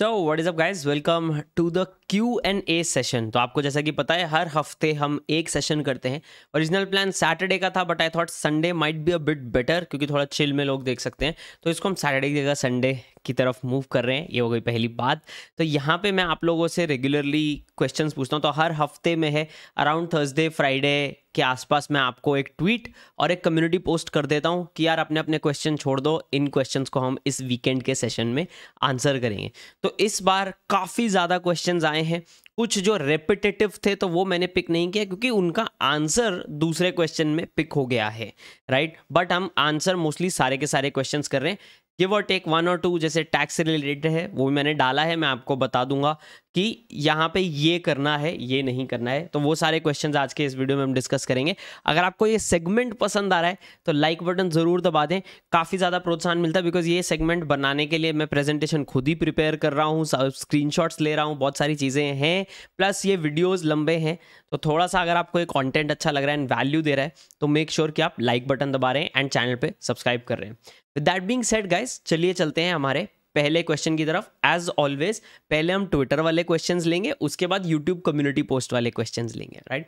So what is up guys welcome to the Q and A session तो आपको जैसा कि पता है हर हफ्ते हम एक सेशन करते हैं ओरिजिनल प्लान सैटरडे का था but I thought Sunday might be a bit better क्योंकि थोड़ा चिल में लोग देख सकते हैं तो इसको हम सैटरडे की जगह संडे की तरफ मूव कर रहे हैं ये हो गई पहली बात तो यहाँ पे मैं आप लोगों से रेगुलरली क्वेश्चंस पूछता हूँ तो हर हफ्ते में है अराउंड थर्सडे फ्राइडे के आसपास मैं आपको एक ट्वीट और एक कम्युनिटी पोस्ट कर देता हूँ कि यार अपने अपने क्वेश्चन छोड़ दो इन क्वेश्चन को हम इस वीकेंड के सेशन में आंसर करेंगे तो इस बार काफ़ी ज़्यादा क्वेश्चन आए हैं कुछ जो रेपिटेटिव थे तो वो मैंने पिक नहीं किया क्योंकि उनका आंसर दूसरे क्वेश्चन में पिक हो गया है राइट बट हम आंसर मोस्टली सारे के सारे क्वेश्चंस कर रहे हैं गिव और टेक वन और टू जैसे टैक्स से रिलेटेड है वो भी मैंने डाला है मैं आपको बता दूंगा कि यहाँ पे ये करना है ये नहीं करना है तो वो सारे क्वेश्चंस आज के इस वीडियो में हम डिस्कस करेंगे अगर आपको ये सेगमेंट पसंद आ रहा है तो लाइक बटन ज़रूर दबा दें काफ़ी ज़्यादा प्रोत्साहन मिलता है बिकॉज ये सेगमेंट बनाने के लिए मैं प्रेजेंटेशन खुद ही प्रिपेयर कर रहा हूँ स्क्रीन ले रहा हूँ बहुत सारी चीज़ें हैं प्लस ये वीडियोज़ लंबे हैं तो थोड़ा सा अगर आपको ये कॉन्टेंट अच्छा लग रहा है एंड वैल्यू दे रहा है तो मेक श्योर sure कि आप लाइक बटन दबा रहे हैं एंड चैनल पर सब्सक्राइब कर रहे हैं with that being said guys चलिए चलते हैं हमारे पहले क्वेश्चन की तरफ एज ऑलवेज पहले हम ट्विटर वाले क्वेश्चन लेंगे उसके बाद यूट्यूब कम्युनिटी पोस्ट वाले क्वेश्चन लेंगे राइट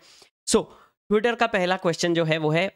सो ट्विटर का पहला क्वेश्चन जो है वो है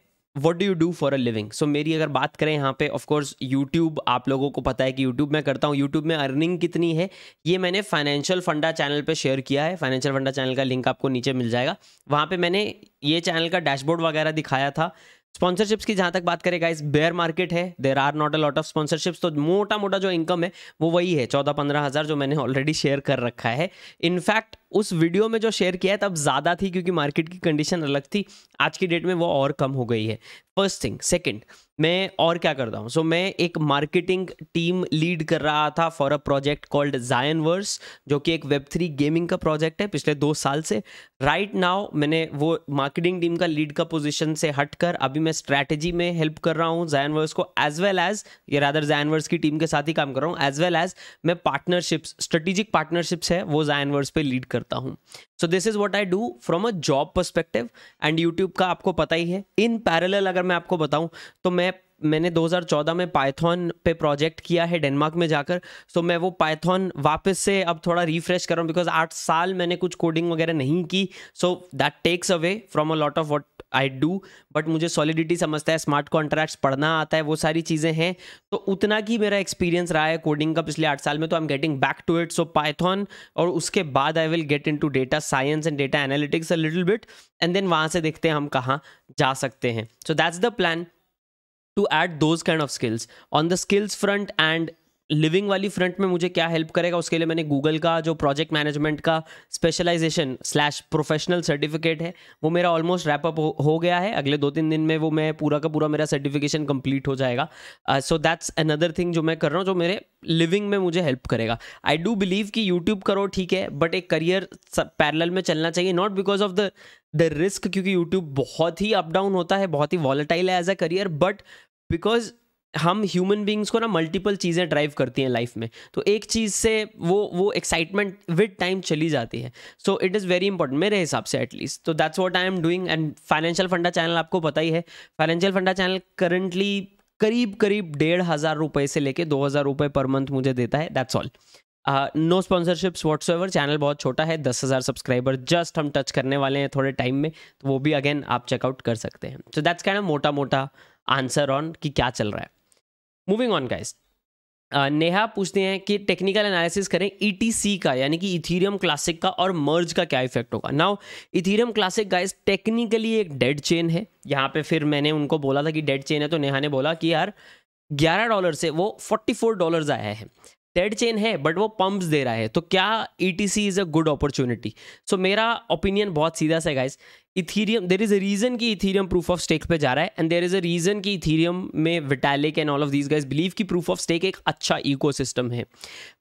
what do you do for a living so मेरी अगर बात करें यहाँ पे ऑफकोर्स यूट्यूब आप लोगों को पता है कि यूट्यूब मैं करता हूँ यूट्यूब में अर्निंग कितनी है ये मैंने फाइनेंशियल फंडा चैनल पे शेयर किया है फाइनेंशियल फंडा चैनल का लिंक आपको नीचे मिल जाएगा वहाँ पे मैंने ये चैनल का डैशबोर्ड वगैरह दिखाया था स्पॉन्सरशिप्स की जहां तक बात करें गाइस बेयर मार्केट है there are not a lot of sponsorships तो मोटा मोटा जो इनकम है वो वही है चौदह पंद्रह हज़ार जो मैंने ऑलरेडी शेयर कर रखा है इनफैक्ट उस वीडियो में जो शेयर किया है तब ज़्यादा थी क्योंकि मार्केट की कंडीशन अलग थी आज की डेट में वो और कम हो गई है फर्स्ट थिंग सेकेंड मैं और क्या करता हूँ सो so, मैं एक मार्केटिंग टीम लीड कर रहा था for a project called Zionverse जो कि एक वेब थ्री गेमिंग का प्रोजेक्ट है पिछले दो साल से राइट right नाउ मैंने वो मार्केटिंग टीम का लीड का पोजीशन से हटकर अभी मैं स्ट्रैटेजी में हेल्प कर रहा हूँ जायनवर्स को एज वेल एज ये रादर जायनवर्स की टीम के साथ ही काम कर रहा हूँ एज वेल एज मैं पार्टनरशिप्स स्ट्रेटेजिक पार्टनरशिप्स है वो जायनवर्स पर लीड करता हूँ so this is what I do from a job perspective and YouTube का आपको पता ही है इन पैरल अगर मैं आपको बताऊँ तो मैं मैंने 2014 में पाइथन पे प्रोजेक्ट किया है डेनमार्क में जाकर सो मैं वो पाइथन वापस से अब थोड़ा रिफ्रेश कर रहा हूँ बिकॉज आठ साल मैंने कुछ कोडिंग वगैरह नहीं की so that takes away from a lot of what I do but मुझे सॉलिडिटी समझता है स्मार्ट कॉन्ट्रैक्ट्स पढ़ना आता है वो सारी चीज़ें हैं तो उतना की मेरा एक्सपीरियंस रहा है कोडिंग का पिछले आठ साल में तो I am getting back to it so Python और उसके बाद I will get into data science and data analytics a little bit and then वहाँ से देखते हैं हम कहाँ जा सकते हैं so that's the plan to add those kind of skills on the skills front and living वाली फ्रंट में मुझे क्या हेल्प करेगा उसके लिए मैंने गूगल का जो प्रोजेक्ट मैनेजमेंट का स्पेशलाइजेशन स्लैश प्रोफेशनल सर्टिफिकेट है वो मेरा ऑलमोस्ट रैप अप हो गया है अगले दो तीन दिन में वो मैं पूरा का पूरा मेरा सर्टिफिकेशन कंप्लीट हो जाएगा सो दैट्स अनदर थिंग जो मैं कर रहा हूँ जो मेरे लिविंग में मुझे हेल्प करेगा आई डू बिलीव कि यूट्यूब करो ठीक है बट एक करियर पैरल में चलना चाहिए not because of the the risk क्योंकि यूट्यूब बहुत ही अप डाउन होता है बहुत ही वॉलेटाइल है as a career but because हम ह्यूमन बींग्स को ना मल्टीपल चीज़ें ड्राइव करती हैं लाइफ में तो एक चीज़ से वो वो एक्साइटमेंट विद टाइम चली जाती है so it is very important मेरे हिसाब से एटलीस्ट तो that's what I am doing and financial funda channel आपको पता ही है फाइनेंशियल फंडा चैनल करंटली करीब करीब डेढ़ हज़ार रुपये से लेके दो हज़ार रुपये पर मंथ मुझे देता है that's all no sponsorships whatsoever channel बहुत छोटा है दस हज़ार सब्सक्राइबर जस्ट हम टच करने वाले हैं थोड़े टाइम में तो वो भी अगेन आप चेकआउट कर सकते हैं सो दैट्स कैन मोटा मोटा आंसर ऑन कि क्या चल रहा है मूविंग ऑन गाइस नेहा पूछते हैं कि टेक्निकल एनालिसिस करें ई e का यानी कि इथीरियम क्लासिक का और मर्ज का क्या इफेक्ट होगा now Ethereum classic guys technically एक डेड चेन है यहाँ पे फिर मैंने उनको बोला था कि डेड चेन है तो नेहा ने बोला कि यार ग्यारह डॉलर से वो फोर्टी फोर डॉलर आया है डेड चेन है बट वो पंप्स दे रहा है तो क्या E T C is a good opportunity so मेरा ओपिनियन बहुत सीधा सा है guys Ethereum there is a reason कि इथीरियम प्रूफ ऑफ स्टेक पे जा रहा है and there is a reason कि इथीरियम में Vitalik and all of these guys believe कि प्रूफ ऑफ स्टेक एक अच्छा सिस्टम है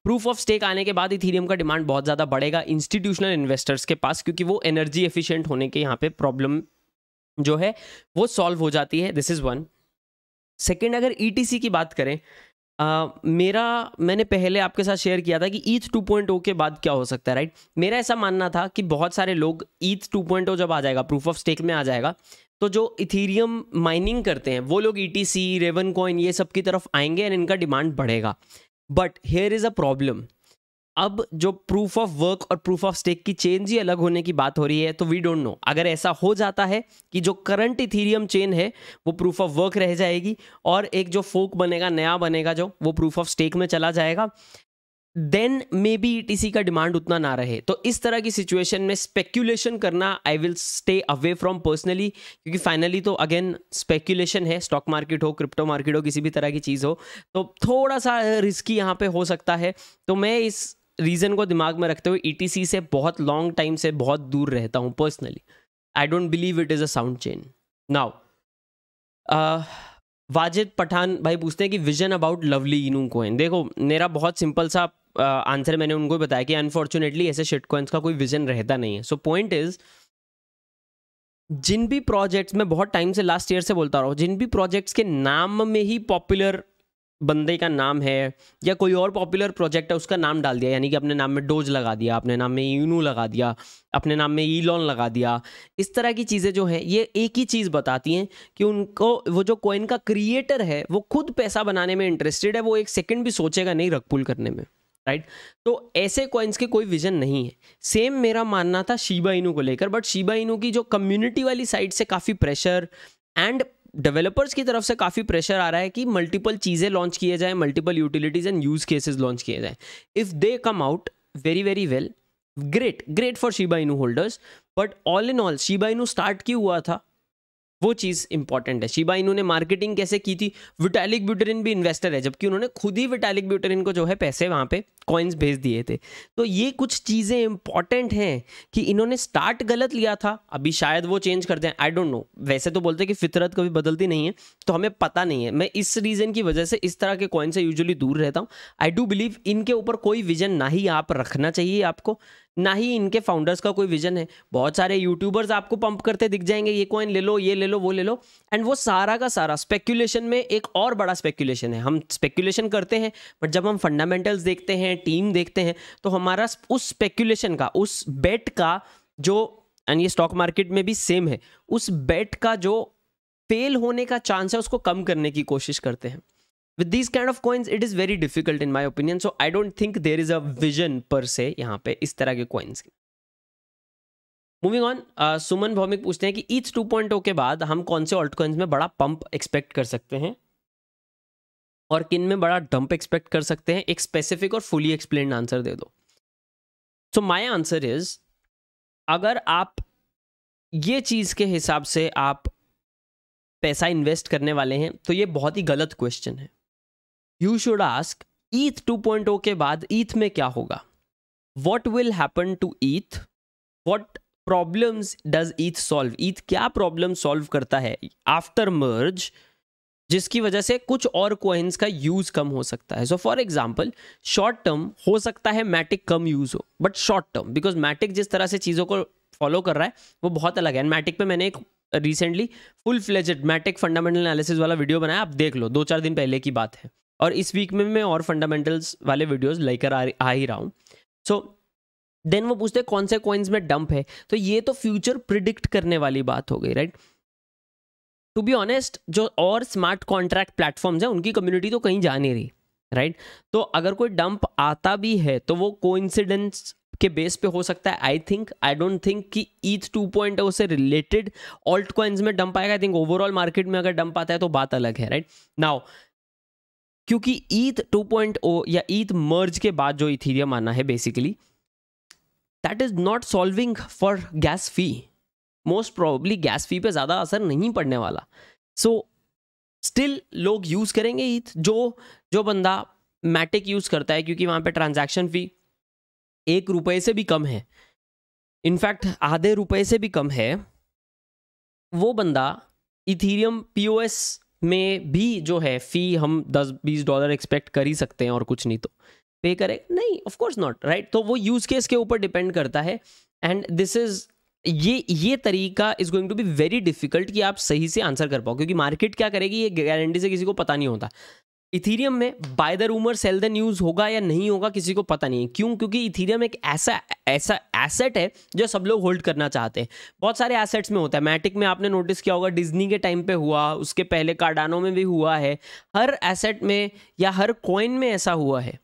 प्रूफ ऑफ स्टेक आने के बाद इथीरियम का डिमांड बहुत ज़्यादा बढ़ेगा इंस्टीट्यूशनल इन्वेस्टर्स के पास क्योंकि वो एनर्जी एफिशिएंट होने के यहाँ पे प्रॉब्लम जो है वो सॉल्व हो जाती है दिस इज़ वन सेकेंड अगर ई e की बात करें Uh, मेरा मैंने पहले आपके साथ शेयर किया था कि ईथ ओ oh के बाद क्या हो सकता है राइट मेरा ऐसा मानना था कि बहुत सारे लोग ईथ ओ oh जब आ जाएगा प्रूफ ऑफ स्टेक में आ जाएगा तो जो इथीरियम माइनिंग करते हैं वो लोग E T C Raven coin ये सब की तरफ आएंगे एंड इनका डिमांड बढ़ेगा but here is a problem अब जो प्रूफ ऑफ वर्क और प्रूफ ऑफ स्टेक की चेंज ही अलग होने की बात हो रही है तो वी डोंट नो अगर ऐसा हो जाता है कि जो करंट इथीरियम चेन है वो प्रूफ ऑफ वर्क रह जाएगी और एक जो फोक बनेगा नया बनेगा जो वो प्रूफ ऑफ स्टेक में चला जाएगा देन मे बी ई का डिमांड उतना ना रहे तो इस तरह की सिचुएशन में स्पेक्यूलेशन करना I will stay away from personally क्योंकि फाइनली तो अगेन स्पेक्यूलेशन है स्टॉक मार्केट हो क्रिप्टो मार्केट हो किसी भी तरह की चीज़ हो तो थोड़ा सा रिस्की यहाँ पे हो सकता है तो मैं इस रीज़न को दिमाग में रखते हुए ई e से बहुत लॉन्ग टाइम से बहुत दूर रहता हूँ personally I don't believe it is a sound chain now Wajid Pathan भाई पूछते हैं कि vision about Lovely Inu coin देखो मेरा बहुत सिंपल सा आंसर uh, मैंने उनको बताया कि अनफॉर्चुनेटली ऐसे शिट कॉइन्स का कोई विजन रहता नहीं है सो पॉइंट इज़ जिन भी प्रोजेक्ट्स में बहुत टाइम से लास्ट ईयर से बोलता रहा हूँ जिन भी प्रोजेक्ट्स के नाम में ही पॉपुलर बंदे का नाम है या कोई और पॉपुलर प्रोजेक्ट है उसका नाम डाल दिया यानी कि अपने नाम में डोज लगा दिया अपने नाम में यूनू लगा दिया अपने नाम में ईलॉन लगा दिया इस तरह की चीज़ें जो हैं ये एक ही चीज़ बताती हैं कि उनको वो जो कॉइन का क्रिएटर है वो खुद पैसा बनाने में इंटरेस्टेड है वो एक सेकेंड भी सोचेगा नहीं रकपुल करने में राइट right? तो ऐसे कॉइन्स के कोई विजन नहीं है सेम मेरा मानना था शिबा इनू को लेकर बट शिबा इनू की जो कम्युनिटी वाली साइड से काफ़ी प्रेशर एंड डेवलपर्स की तरफ से काफ़ी प्रेशर आ रहा है कि मल्टीपल चीज़ें लॉन्च किए जाए multiple utilities and use cases launch किए जाए if they come out very very well great great for Shiba Inu holders but all in all Shiba Inu start क्यों हुआ था वो चीज़ इंपॉर्टेंट है शिबा इन्होंने मार्केटिंग कैसे की थी विटैलिक ब्यूटेरिन भी इन्वेस्टर है जबकि उन्होंने खुद ही विटैलिक ब्यूटेरिन को जो है पैसे वहाँ पे कॉइन्स भेज दिए थे तो ये कुछ चीज़ें इंपॉर्टेंट हैं कि इन्होंने स्टार्ट गलत लिया था अभी शायद वो चेंज कर दें आई डोंट नो वैसे तो बोलते हैं कि फितरत कभी बदलती नहीं है तो हमें पता नहीं है मैं इस रीज़न की वजह से इस तरह के कॉइन से यूजली दूर रहता हूँ आई डू बिलीव इनके ऊपर कोई विजन ना ही आप रखना चाहिए आपको ना ही इनके फाउंडर्स का कोई विजन है बहुत सारे यूट्यूबर्स आपको पंप करते दिख जाएंगे ये कॉइन ले लो ये ले लो वो ले लो एंड वो सारा का सारा स्पेक्यूलेशन में एक और बड़ा स्पेक्यूलेशन है हम स्पेक्यूलेशन करते हैं बट जब हम फंडामेंटल्स देखते हैं टीम देखते हैं तो हमारा उस स्पेक्यूलेशन का उस बेट का जो एंड ये स्टॉक मार्केट में भी सेम है उस बेट का जो फेल होने का चांस है उसको कम करने की कोशिश करते हैं with these kind of coins it is very difficult in my opinion so I don't think there is a vision per se यहाँ पे इस तरह के कॉइन्स की मूविंग ऑन सुमन भौमिक पूछते हैं कि ईच टू 2.0 के बाद हम कौन से ऑल्ट कॉइन्स में बड़ा पंप एक्सपेक्ट कर सकते हैं और किन में बड़ा डंप एक्सपेक्ट कर सकते हैं एक स्पेसिफिक और फुली एक्सप्लेन आंसर दे दो सो माई आंसर इज अगर आप ये चीज़ के हिसाब से आप पैसा इन्वेस्ट करने वाले हैं तो ये बहुत ही गलत क्वेश्चन है यू शुड आस्क ईथ 2.0 के बाद ईथ e में क्या होगा what will happen to ETH what problems does ETH solve ETH क्या प्रॉब्लम सॉल्व करता है आफ्टर मर्ज जिसकी वजह से कुछ और कोइंस का यूज कम हो सकता है so for example short term हो सकता है मैटिक कम यूज हो but short term because Matic जिस तरह से चीज़ों को फॉलो कर रहा है वो बहुत अलग है एंड मैटिक पे मैंने एक recently full fledged Matic fundamental analysis वाला वीडियो बनाया आप देख लो दो चार दिन पहले की बात है और इस वीक में मैं और फंडामेंटल्स वाले वीडियोस लेकर आ, ही रहा हूँ सो so, देन वो पूछते हैं कौन से कॉइन्स में डंप है तो ये तो फ्यूचर प्रिडिक्ट करने वाली बात हो गई राइट टू बी ऑनेस्ट जो और स्मार्ट कॉन्ट्रैक्ट प्लेटफॉर्म्स हैं उनकी कम्युनिटी तो कहीं जा नहीं रही राइट तो अगर कोई डंप आता भी है तो वो कोइंसिडेंस के बेस पे हो सकता है I think I don't think कि ईथ टू पॉइंट से रिलेटेड ऑल्ट कॉइन्स में डंप आएगा आई थिंक ओवरऑल मार्केट में अगर डंप आता है तो बात अलग है राइट नाउ क्योंकि ईथ 2.0 या ईथ मर्ज के बाद जो इथीरियम आना है basically that is not solving for gas fee most probably gas fee पे ज़्यादा असर नहीं पड़ने वाला सो स्टिल लोग यूज़ करेंगे ईथ जो जो बंदा मैटिक यूज़ करता है क्योंकि वहाँ पे ट्रांजैक्शन फ़ी एक रुपए से भी कम है इनफैक्ट आधे रुपए से भी कम है वो बंदा इथीरियम पीओएस में भी जो है फ़ी हम दस बीस डॉलर एक्सपेक्ट कर ही सकते हैं और कुछ नहीं तो पे करें नहीं ऑफ कोर्स नॉट राइट तो वो यूज़ केस के ऊपर डिपेंड करता है एंड दिस इज़ ये ये तरीका is going to be very difficult कि आप सही से आंसर कर पाओ क्योंकि मार्केट क्या करेगी ये गारंटी से किसी को पता नहीं होता इथीरियम में buy the rumour sell the news होगा या नहीं होगा किसी को पता नहीं है क्यों क्योंकि इथीरियम एक ऐसा ऐसा एसेट है जो सब लोग होल्ड करना चाहते हैं बहुत सारे एसेट्स में होता है मैटिक में आपने नोटिस किया होगा डिज्नी के टाइम पे हुआ उसके पहले कार्डानो में भी हुआ है हर एसेट में या हर कॉइन में ऐसा हुआ है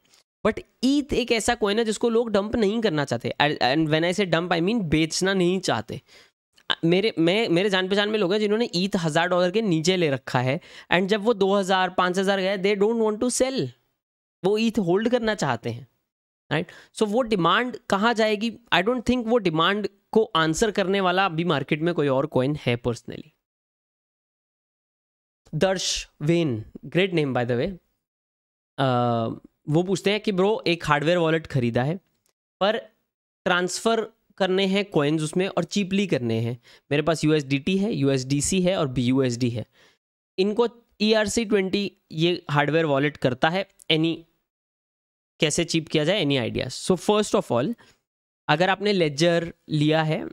बट ईथ एक ऐसा कॉइन है जिसको लोग डंप नहीं करना चाहते एंड वेन आई से डंप आई मीन बेचना नहीं चाहते मेरे मैं मेरे जान पहचान में लोग हैं जिन्होंने ईथ हज़ार डॉलर के नीचे ले रखा है एंड जब वो दो हज़ार पाँच हज़ार गए they don't want to sell वो ईथ होल्ड करना चाहते हैं राइट सो वो डिमांड कहाँ जाएगी आई डोंट थिंक वो डिमांड को आंसर करने वाला अभी मार्केट में कोई और कॉइन है पर्सनली दर्श वेन great name by the way वो पूछते हैं कि ब्रो एक हार्डवेयर वॉलेट खरीदा है पर ट्रांसफ़र करने हैं कॉइन्स उसमें और चीपली करने हैं मेरे पास यू है यू है और बी है इनको ई आर सी ट्वेंटी ये हार्डवेयर वॉलेट करता है एनी कैसे चीप किया जाए any idea so first of all अगर आपने लेजर लिया है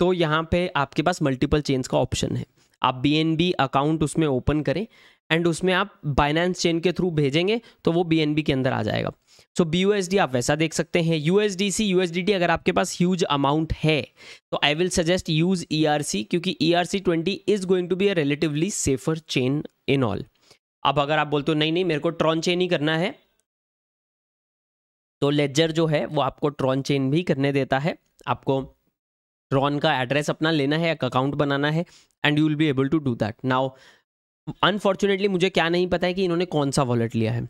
तो यहाँ पे आपके पास मल्टीपल चेन्स का ऑप्शन है आप बी अकाउंट उसमें ओपन करें एंड उसमें आप बाइनेंस चेन के थ्रू भेजेंगे तो वो बी के अंदर आ जाएगा सो बी आप वैसा देख सकते हैं U S D C U S D अगर आपके पास ह्यूज अमाउंट है तो I will suggest use E R C क्योंकि E R C twenty is going to be a relatively safer chain in all अब अगर आप बोलते हो नहीं नहीं मेरे को ट्रॉन चेन ही करना है तो लेजर जो है वो आपको ट्रॉन चेन भी करने देता है आपको ट्रॉन का एड्रेस अपना लेना है एक अकाउंट बनाना है and you will be able to do that now unfortunately मुझे क्या नहीं पता है कि इन्होंने कौन सा वॉलेट लिया है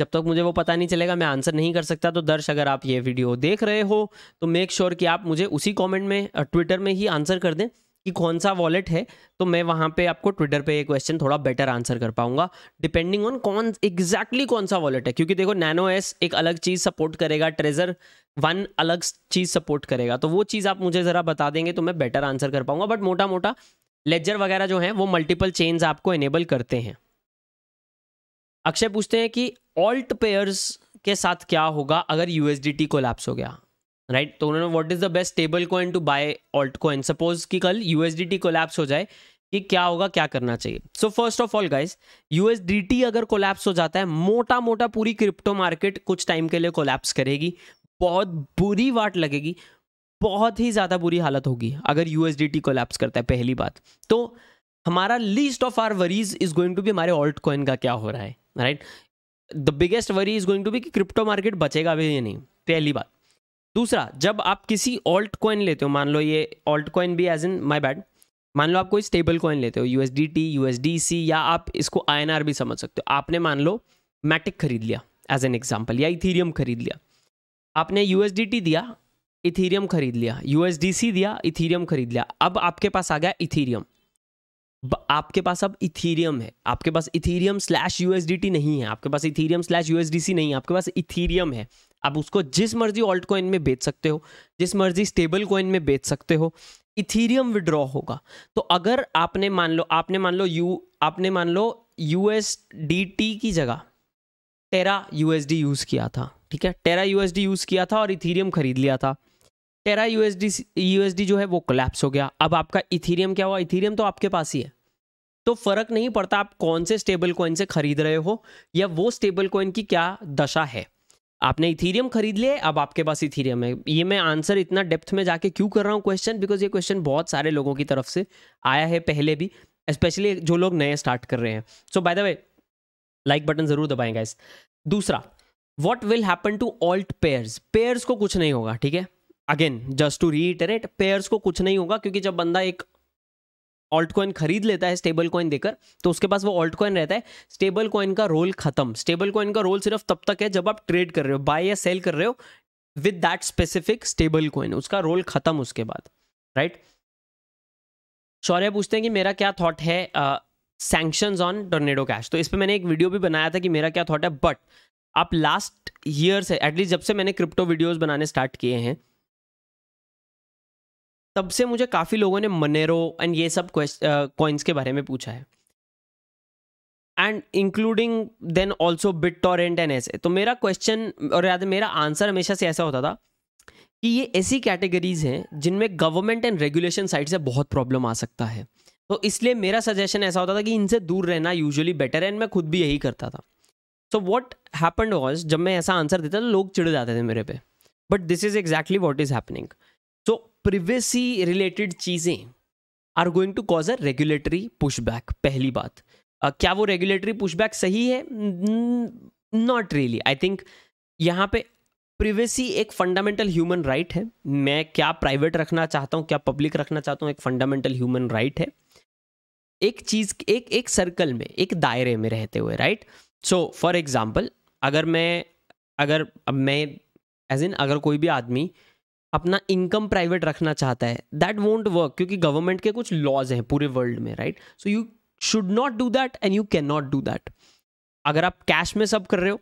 जब तक मुझे वो पता नहीं चलेगा मैं आंसर नहीं कर सकता तो दर्श अगर आप ये वीडियो देख रहे हो तो मेक श्योर sure कि आप मुझे उसी कमेंट में ट्विटर में ही आंसर कर दें कि कौन सा वॉलेट है तो मैं वहाँ पे आपको ट्विटर पे ये क्वेश्चन थोड़ा बेटर आंसर कर पाऊंगा डिपेंडिंग ऑन कौन एग्जैक्टली कौन सा वॉलेट है क्योंकि देखो नैनो एस एक अलग चीज़ सपोर्ट करेगा ट्रेजर वन अलग चीज़ सपोर्ट करेगा तो वो चीज़ आप मुझे ज़रा बता देंगे तो मैं बेटर आंसर कर पाऊंगा बट मोटा मोटा लेजर वगैरह जो है वो मल्टीपल चेन्स आपको एनेबल करते हैं अक्षय पूछते हैं कि ऑल्ट पेयर्स के साथ क्या होगा अगर यूएसडीटी कोलैप्स हो गया राइट तो उन्होंने what is the best stablecoin to buy altcoin suppose कि कल यूएसडीटी कोलैप्स हो जाए कि क्या होगा क्या करना चाहिए so first of all guys USDT अगर कोलैप्स हो जाता है मोटा मोटा पूरी क्रिप्टो मार्केट कुछ टाइम के लिए कोलैप्स करेगी बहुत बुरी वाट लगेगी बहुत ही ज़्यादा बुरी हालत होगी अगर यूएसडीटी कोलैप्स करता है पहली बात तो हमारा least of our worries is going to be हमारे ऑल्ट कॉइन का क्या हो रहा है right the biggest worry is going to be कि क्रिप्टो मार्केट बचेगा भी या नहीं पहली बात दूसरा जब आप किसी ऑल्ट कॉइन लेते हो मान लो ये ऑल्ट कॉइन भी एज इन माई बैड मान लो आप कोई स्टेबल कॉइन लेते हो U S D T U S D C या आप इसको आई एन आर भी समझ सकते हो आपने मान लो मैटिक खरीद लिया एज एन एग्जाम्पल या इथीरियम खरीद लिया आपने यू एस डी टी दिया इथीरियम खरीद लिया यू एस डी सी दिया इथीरियम खरीद लिया अब आपके पास आ गया इथीरियम आपके पास अब इथीरियम है आपके पास इथीरियम स्लैश यूएसडीटी नहीं है आपके पास इथीरियम स्लैश यूएसडीसी नहीं है आपके पास इथीरियम है आप उसको जिस मर्जी ऑल्ट कॉइन में बेच सकते हो जिस मर्जी स्टेबल कॉइन में बेच सकते हो इथीरियम विड्रॉ होगा तो अगर आपने मान लो आपने मान लो यू आपने मान लो यू की जगह टेरा यू यूज़ किया था ठीक है टेरा यू यूज़ किया था और इथीरियम खरीद लिया था टेरा यू एस जो है वो कोलेप्स हो गया अब आपका इथीरियम क्या हुआ इथीरियम तो आपके पास ही है तो फर्क नहीं पड़ता आप कौन से स्टेबल कॉइन से खरीद रहे हो या वो स्टेबल कॉइन की क्या दशा है आपने इथीरियम खरीद लिया अब आपके पास इथीरियम है ये मैं आंसर इतना डेप्थ में जाके क्यों कर रहा हूँ क्वेश्चन बिकॉज ये क्वेश्चन बहुत सारे लोगों की तरफ से आया है पहले भी स्पेशली जो लोग नए स्टार्ट कर रहे हैं so by the way like button जरूर दबाएंगे इस दूसरा what will happen to alt pairs pairs को कुछ नहीं होगा ठीक है again just to reiterate pairs को कुछ नहीं होगा क्योंकि जब बंदा एक ऑल्ट कॉइन खरीद लेता है स्टेबल कॉइन देकर तो उसके पास वो ऑल्ट कॉइन रहता है स्टेबल कॉइन का रोल खत्म स्टेबल कॉइन का रोल सिर्फ तब तक है जब आप ट्रेड कर रहे हो बाय या सेल कर रहे हो with that specific stable coin उसका रोल खत्म उसके बाद राइट शौर्य पूछते हैं कि मेरा क्या थॉट है सैंक्शंस ऑन टोर्नेडो कैश तो इस पर मैंने एक वीडियो भी बनाया था कि मेरा क्या थॉट है बट आप लास्ट ईयर से एटलीस्ट जब से मैंने क्रिप्टो वीडियोज बनाने स्टार्ट किए हैं तब से मुझे काफ़ी लोगों ने मनेरो एंड ये सब कॉइन्स के बारे में पूछा है and including then also BitTorrent and ऐसे तो मेरा क्वेश्चन और याद मेरा आंसर हमेशा से ऐसा होता था कि ये ऐसी कैटेगरीज हैं जिनमें गवर्नमेंट एंड रेगुलेशन साइड से बहुत प्रॉब्लम आ सकता है तो इसलिए मेरा सजेशन ऐसा होता था कि इनसे दूर रहना यूजुअली बेटर है एंड मैं खुद भी यही करता था सो वॉट हैपन्ड वॉज जब मैं ऐसा आंसर देता तो लोग चिड़ जाते थे मेरे पे but this is exactly what is happening privacy related चीज़ें are going to cause a regulatory pushback पहली बात क्या वो रेगुलेटरी पुशबैक सही है नॉट रियली आई थिंक यहाँ पे प्रिवेसी एक फंडामेंटल ह्यूमन राइट है मैं क्या प्राइवेट रखना चाहता हूँ क्या पब्लिक रखना चाहता हूँ एक फंडामेंटल ह्यूमन राइट है एक चीज़ एक एक सर्कल में एक दायरे में रहते हुए राइट सो फॉर एग्जाम्पल अगर मैं अगर मैं एज इन अगर कोई भी आदमी अपना इनकम प्राइवेट रखना चाहता है दैट वोंट वर्क क्योंकि गवर्नमेंट के कुछ लॉज हैं पूरे वर्ल्ड में right so you should not do that and you can not do that अगर आप कैश में सब कर रहे हो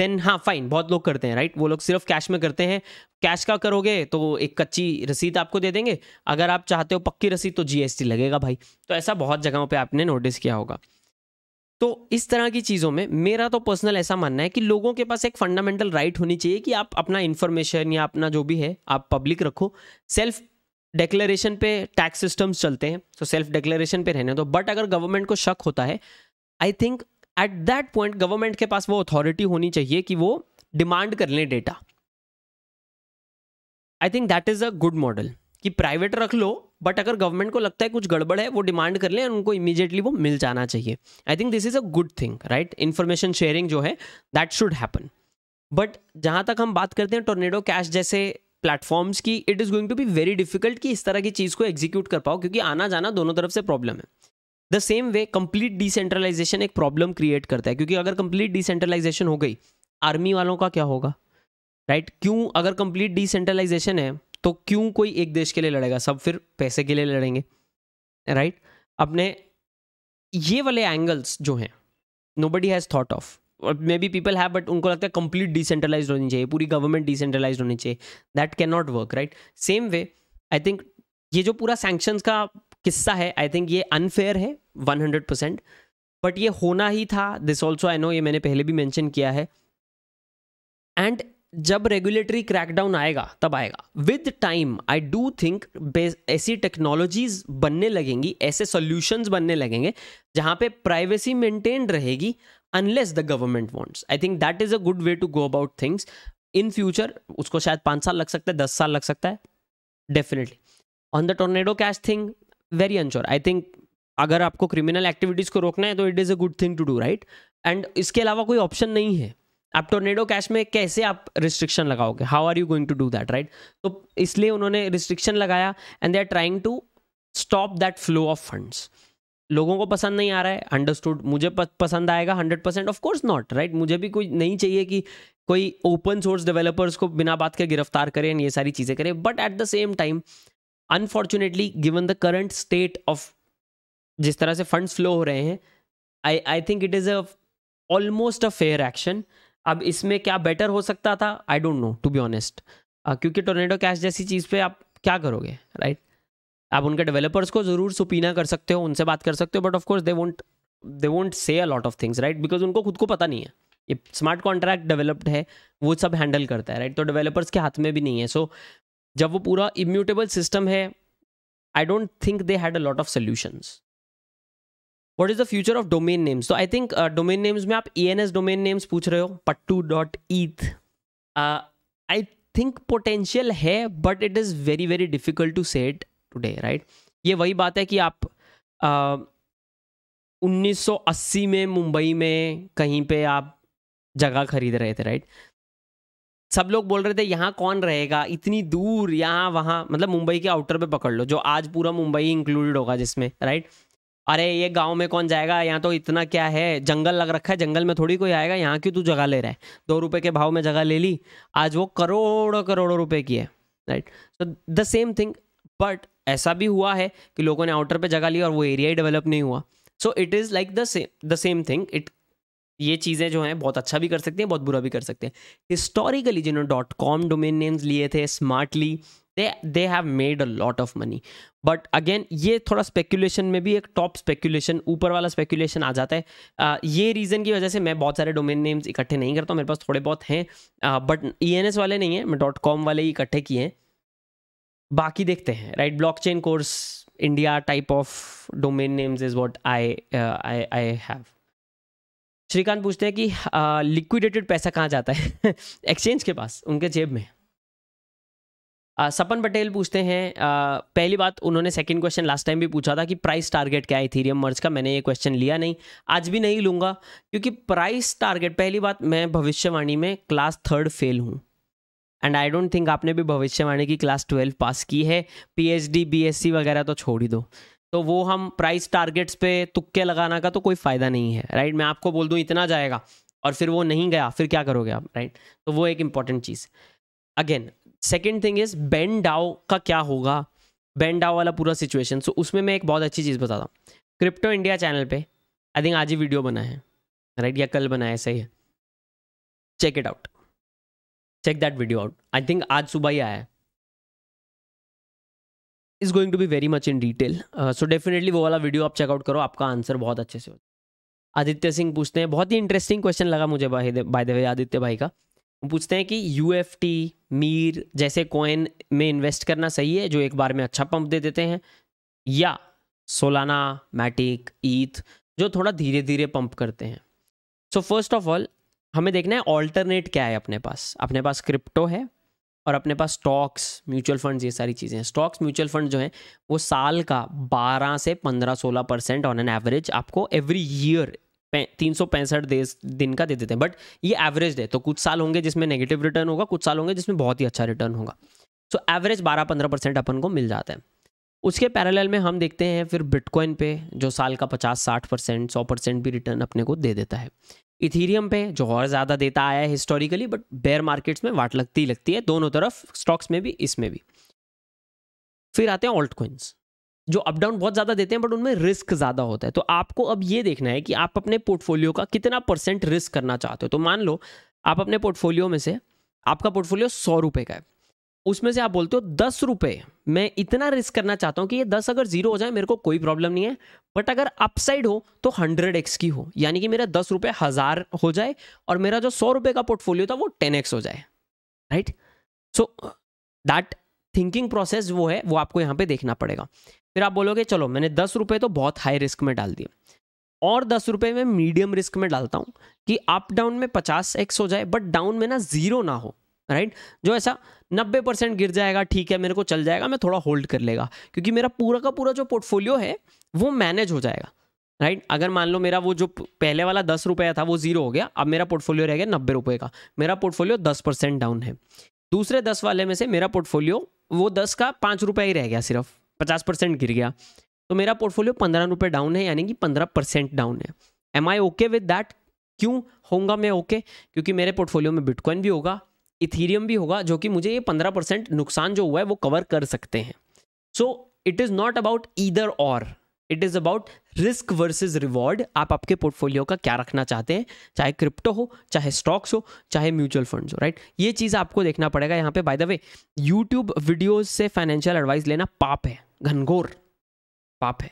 देन हाँ फाइन बहुत लोग करते हैं राइट वो लोग सिर्फ कैश में करते हैं कैश का करोगे तो एक कच्ची रसीद आपको दे देंगे अगर आप चाहते हो पक्की रसीद तो जीएसटी लगेगा भाई तो ऐसा बहुत जगहों पे आपने नोटिस किया होगा तो इस तरह की चीज़ों में मेरा तो पर्सनल ऐसा मानना है कि लोगों के पास एक फंडामेंटल राइट होनी चाहिए कि आप अपना इन्फॉर्मेशन या अपना जो भी है आप पब्लिक रखो सेल्फ डिक्लेरेशन पे टैक्स सिस्टम्स चलते हैं तो सेल्फ डिक्लेरेशन पे रहने दो बट अगर गवर्नमेंट को शक होता है I think at that point government के पास वो अथॉरिटी होनी चाहिए कि वो डिमांड कर लें data I think that is a good model कि प्राइवेट रख लो बट अगर गवर्नमेंट को लगता है कुछ गड़बड़ है वो डिमांड कर लें उनको इमीजिएटली वो मिल जाना चाहिए I think this is a good thing right information sharing जो है दैट शुड हैपन बट जहाँ तक हम बात करते हैं टोर्नेडो कैश जैसे प्लेटफॉर्म्स की it is going to be very difficult कि इस तरह की चीज़ को एग्जीक्यूट कर पाओ क्योंकि आना जाना दोनों तरफ से प्रॉब्लम है the same way complete decentralization एक प्रॉब्लम क्रिएट करता है क्योंकि अगर कंप्लीट डिसेंट्रलाइजेशन हो गई आर्मी वालों का क्या होगा राइट right? क्यों अगर कंप्लीट डिसेंट्रलाइजेशन है तो क्यों कोई एक देश के लिए लड़ेगा सब फिर पैसे के लिए लड़ेंगे राइट अपने ये वाले एंगल्स जो हैं nobody has thought of maybe people have but उनको लगता है कंप्लीट डिसेंट्रलाइज होनी चाहिए पूरी गवर्नमेंट डिसेंट्रलाइज होनी चाहिए that can not work right same way I think ये जो पूरा सैंक्शंस का किस्सा है आई थिंक ये अनफेयर है वन हंड्रेड परसेंट बट ये होना ही था दिस ऑल्सो आई नो ये मैंने पहले भी मैंशन किया है एंड जब रेगुलेटरी क्रैकडाउन आएगा तब आएगा with time I do think ऐसी टेक्नोलॉजीज बनने लगेंगी ऐसे सॉल्यूशंस बनने लगेंगे जहाँ पे प्राइवेसी मेंटेन्ड रहेगी unless the government wants I think that is a good way to go about things in future उसको शायद पाँच साल लग सकता है दस साल लग सकता है definitely on the Tornado Cash thing very unsure I think अगर आपको क्रिमिनल एक्टिविटीज़ को रोकना है तो it is a good thing to do right and इसके अलावा कोई ऑप्शन नहीं है आप टोर्नेडो कैश में कैसे आप रिस्ट्रिक्शन लगाओगे how are you going to do that right तो इसलिए उन्होंने रिस्ट्रिक्शन लगाया and they are trying to stop that flow of funds लोगों को पसंद नहीं आ रहा है अंडरस्टूड मुझे पसंद आएगा hundred percent of course not right मुझे भी कोई नहीं चाहिए कि कोई ओपन सोर्स डेवलपर्स को बिना बात के गिरफ्तार करें ये सारी चीज़ें करें but at the same time unfortunately given the current state of जिस तरह से फंड्स फ्लो हो रहे हैं I I think it is a almost a fair action अब इसमें क्या बेटर हो सकता था I don't know to be honest क्योंकि टोर्नेडो कैश जैसी चीज़ पे आप क्या करोगे राइट right? आप उनके डेवलपर्स को ज़रूर सुपीना कर सकते हो उनसे बात कर सकते हो but of course they won't they won't say a lot of things right because उनको खुद को पता नहीं है ये स्मार्ट कॉन्ट्रैक्ट डेवलप्ड है वो सब हैंडल करता है राइट right? तो डेवलपर्स के हाथ में भी नहीं है सो so, जब वो पूरा इम्यूटेबल सिस्टम है I don't think they had a lot of solutions what is the future of domain names तो आई थिंक डोमेन नेम्स में आप E N S domain names पूछ रहे हो Pattu dot eth I think potential है but it is very very difficult to say it today right ये वही बात है कि आप uh, उन्नीस सौ अस्सी में मुंबई में कहीं पे आप जगह खरीद रहे थे राइट सब लोग बोल रहे थे यहाँ कौन रहेगा इतनी दूर यहाँ वहाँ मतलब मुंबई के आउटर पे पकड़ लो जो आज पूरा मुंबई इंक्लूडेड होगा जिसमें राइट अरे ये गांव में कौन जाएगा यहाँ तो इतना क्या है जंगल लग रखा है जंगल में थोड़ी कोई आएगा यहाँ क्यों तू जगह ले रहा है दो रुपए के भाव में जगह ले ली आज वो करोड़ों करोड़ों रुपए की है right so the same thing but ऐसा भी हुआ है कि लोगों ने आउटर पे जगह ली और वो एरिया ही डेवलप नहीं हुआ so it is like the same the same thing it ये चीज़ें जो हैं बहुत अच्छा भी कर सकती हैं बहुत बुरा भी कर सकते हैं हिस्टोरिकली जिन्होंने डॉट कॉम डोमेन नेम्स लिए थे smartly they they have made a lot of money but again ये थोड़ा स्पेकुलेशन में भी एक टॉप स्पेकुलेशन ऊपर वाला स्पेकुलेशन आ जाता है आ, ये रीज़न की वजह से मैं बहुत सारे डोमेन नेम्स इकट्ठे नहीं करता मेरे पास थोड़े बहुत हैं बट ई एन एस वाले नहीं हैं मैं डॉट कॉम वाले ही इकट्ठे किए हैं बाकी देखते हैं right blockchain course India type of domain names is what I I I have Srikanth पूछते हैं कि लिक्विडेटेड पैसा कहाँ जाता है एक्सचेंज के पास उनके जेब में सपन पटेल पूछते हैं पहली बात उन्होंने सेकंड क्वेश्चन लास्ट टाइम भी पूछा था कि प्राइस टारगेट क्या है इथेरियम मर्ज का मैंने ये क्वेश्चन लिया नहीं आज भी नहीं लूँगा क्योंकि प्राइस टारगेट पहली बात मैं भविष्यवाणी में क्लास थर्ड फेल हूँ एंड आई डोंट थिंक आपने भी भविष्यवाणी की क्लास ट्वेल्व पास की है पी एच वगैरह तो छोड़ ही दो तो वो हम प्राइस टारगेट्स पे तुक्के लगाना का तो कोई फ़ायदा नहीं है राइट मैं आपको बोल दूँ इतना जाएगा और फिर वो नहीं गया फिर क्या करोगे आप राइट तो वो एक इम्पॉर्टेंट चीज़ again second thing is ban DAO का क्या होगा बैन डाओ वाला पूरा सिचुएशन सो so, उसमें मैं एक बहुत अच्छी चीज़ बताता हूँ क्रिप्टो इंडिया चैनल पे आई थिंक आज ही वीडियो बना है राइट right? या कल बना है सही है check it out check that video out I think आज सुबह ही आया है is going to be very much in detail so definitely वो वाला वीडियो आप चेकआउट करो आपका आंसर बहुत अच्छे से हो आदित्य सिंह पूछते हैं बहुत ही इंटरेस्टिंग क्वेश्चन लगा मुझे बाय द वे आदित्य भाई का पूछते हैं कि यू एफ टी मीर जैसे कॉइन में इन्वेस्ट करना सही है जो एक बार में अच्छा पंप दे देते हैं या सोलाना मैटिक ईथ जो थोड़ा धीरे धीरे पंप करते हैं सो फर्स्ट ऑफ ऑल हमें देखना है ऑल्टरनेट क्या है अपने पास अपने पास क्रिप्टो है और अपने पास स्टॉक्स म्यूचुअल फंड्स ये सारी चीज़ें हैं स्टॉक्स म्यूचुअल फंड जो हैं वो साल का 12 से 15-16 परसेंट ऑन एन एवरेज आपको एवरी ईयर तीन सौ पैंसठ दिन का दे देते हैं बट ये एवरेज है तो कुछ साल होंगे जिसमें नेगेटिव रिटर्न होगा कुछ साल होंगे जिसमें बहुत ही अच्छा रिटर्न होगा सो एवरेज बारह पंद्रह परसेंट अपन को मिल जाता है उसके पैरेलल में हम देखते हैं फिर बिटकॉइन पे जो साल का पचास साठ परसेंट सौ परसेंट भी रिटर्न अपने को दे देता है इथीरियम पे जो और ज़्यादा देता आया है हिस्टोरिकली बट बेयर मार्केट्स में वाट लगती ही लगती है दोनों तरफ स्टॉक्स में भी इसमें भी फिर आते हैं ऑल्ट कोइंस जो अप डाउन बहुत ज़्यादा देते हैं बट उनमें रिस्क ज़्यादा होता है तो आपको अब ये देखना है कि आप अपने पोर्टफोलियो का कितना परसेंट रिस्क करना चाहते हो तो मान लो आप अपने पोर्टफोलियो में से आपका पोर्टफोलियो सौ रुपये का है उसमें से आप बोलते हो दस रुपये मैं इतना रिस्क करना चाहता हूँ कि ये दस अगर जीरो हो जाए मेरे को कोई प्रॉब्लम नहीं है बट अगर अपसाइड हो तो हंड्रेड एक्स की हो यानी कि मेरा दस रुपये हज़ार हो जाए और मेरा जो सौ रुपये का पोर्टफोलियो था वो टेन एक्स हो जाए right so that thinking process वो है वो आपको यहाँ पे देखना पड़ेगा फिर आप बोलोगे चलो मैंने दस रुपये तो बहुत हाई रिस्क में डाल दिए और दस रुपये में मीडियम रिस्क में डालता हूँ कि अप डाउन में पचास एक्स हो जाए बट डाउन में ना जीरो ना हो राइट जो ऐसा नब्बे परसेंट गिर जाएगा ठीक है मेरे को चल जाएगा मैं थोड़ा होल्ड कर लेगा क्योंकि मेरा पूरा का पूरा जो पोर्टफोलियो है वो मैनेज हो जाएगा राइट अगर मान लो मेरा वो जो पहले वाला दस रुपया था वो जीरो हो गया अब मेरा पोर्टफोलियो रह गया नब्बे रुपये का मेरा पोर्टफोलियो दस परसेंट डाउन है दूसरे दस वाले में से मेरा पोर्टफोलियो वो दस का पाँच रुपया ही रह गया सिर्फ पचास परसेंट गिर गया तो मेरा पोर्टफोलियो पंद्रह रुपये डाउन है यानी कि पंद्रह परसेंट डाउन है am I okay with that क्यों होऊंगा मैं ओके okay? क्योंकि मेरे पोर्टफोलियो में बिटकॉइन भी होगा इथीरियम भी होगा जो कि मुझे ये पंद्रह परसेंट नुकसान जो हुआ है वो कवर कर सकते हैं so it is not about either और it is about risk versus reward आप आपके पोर्टफोलियो का क्या रखना चाहते हैं चाहे क्रिप्टो हो चाहे स्टॉक्स हो चाहे म्यूचुअल फंड्स हो राइट ये चीज़ आपको देखना पड़ेगा यहाँ पे by the way YouTube videos से फाइनेंशियल एडवाइस लेना पाप है घनघोर पाप है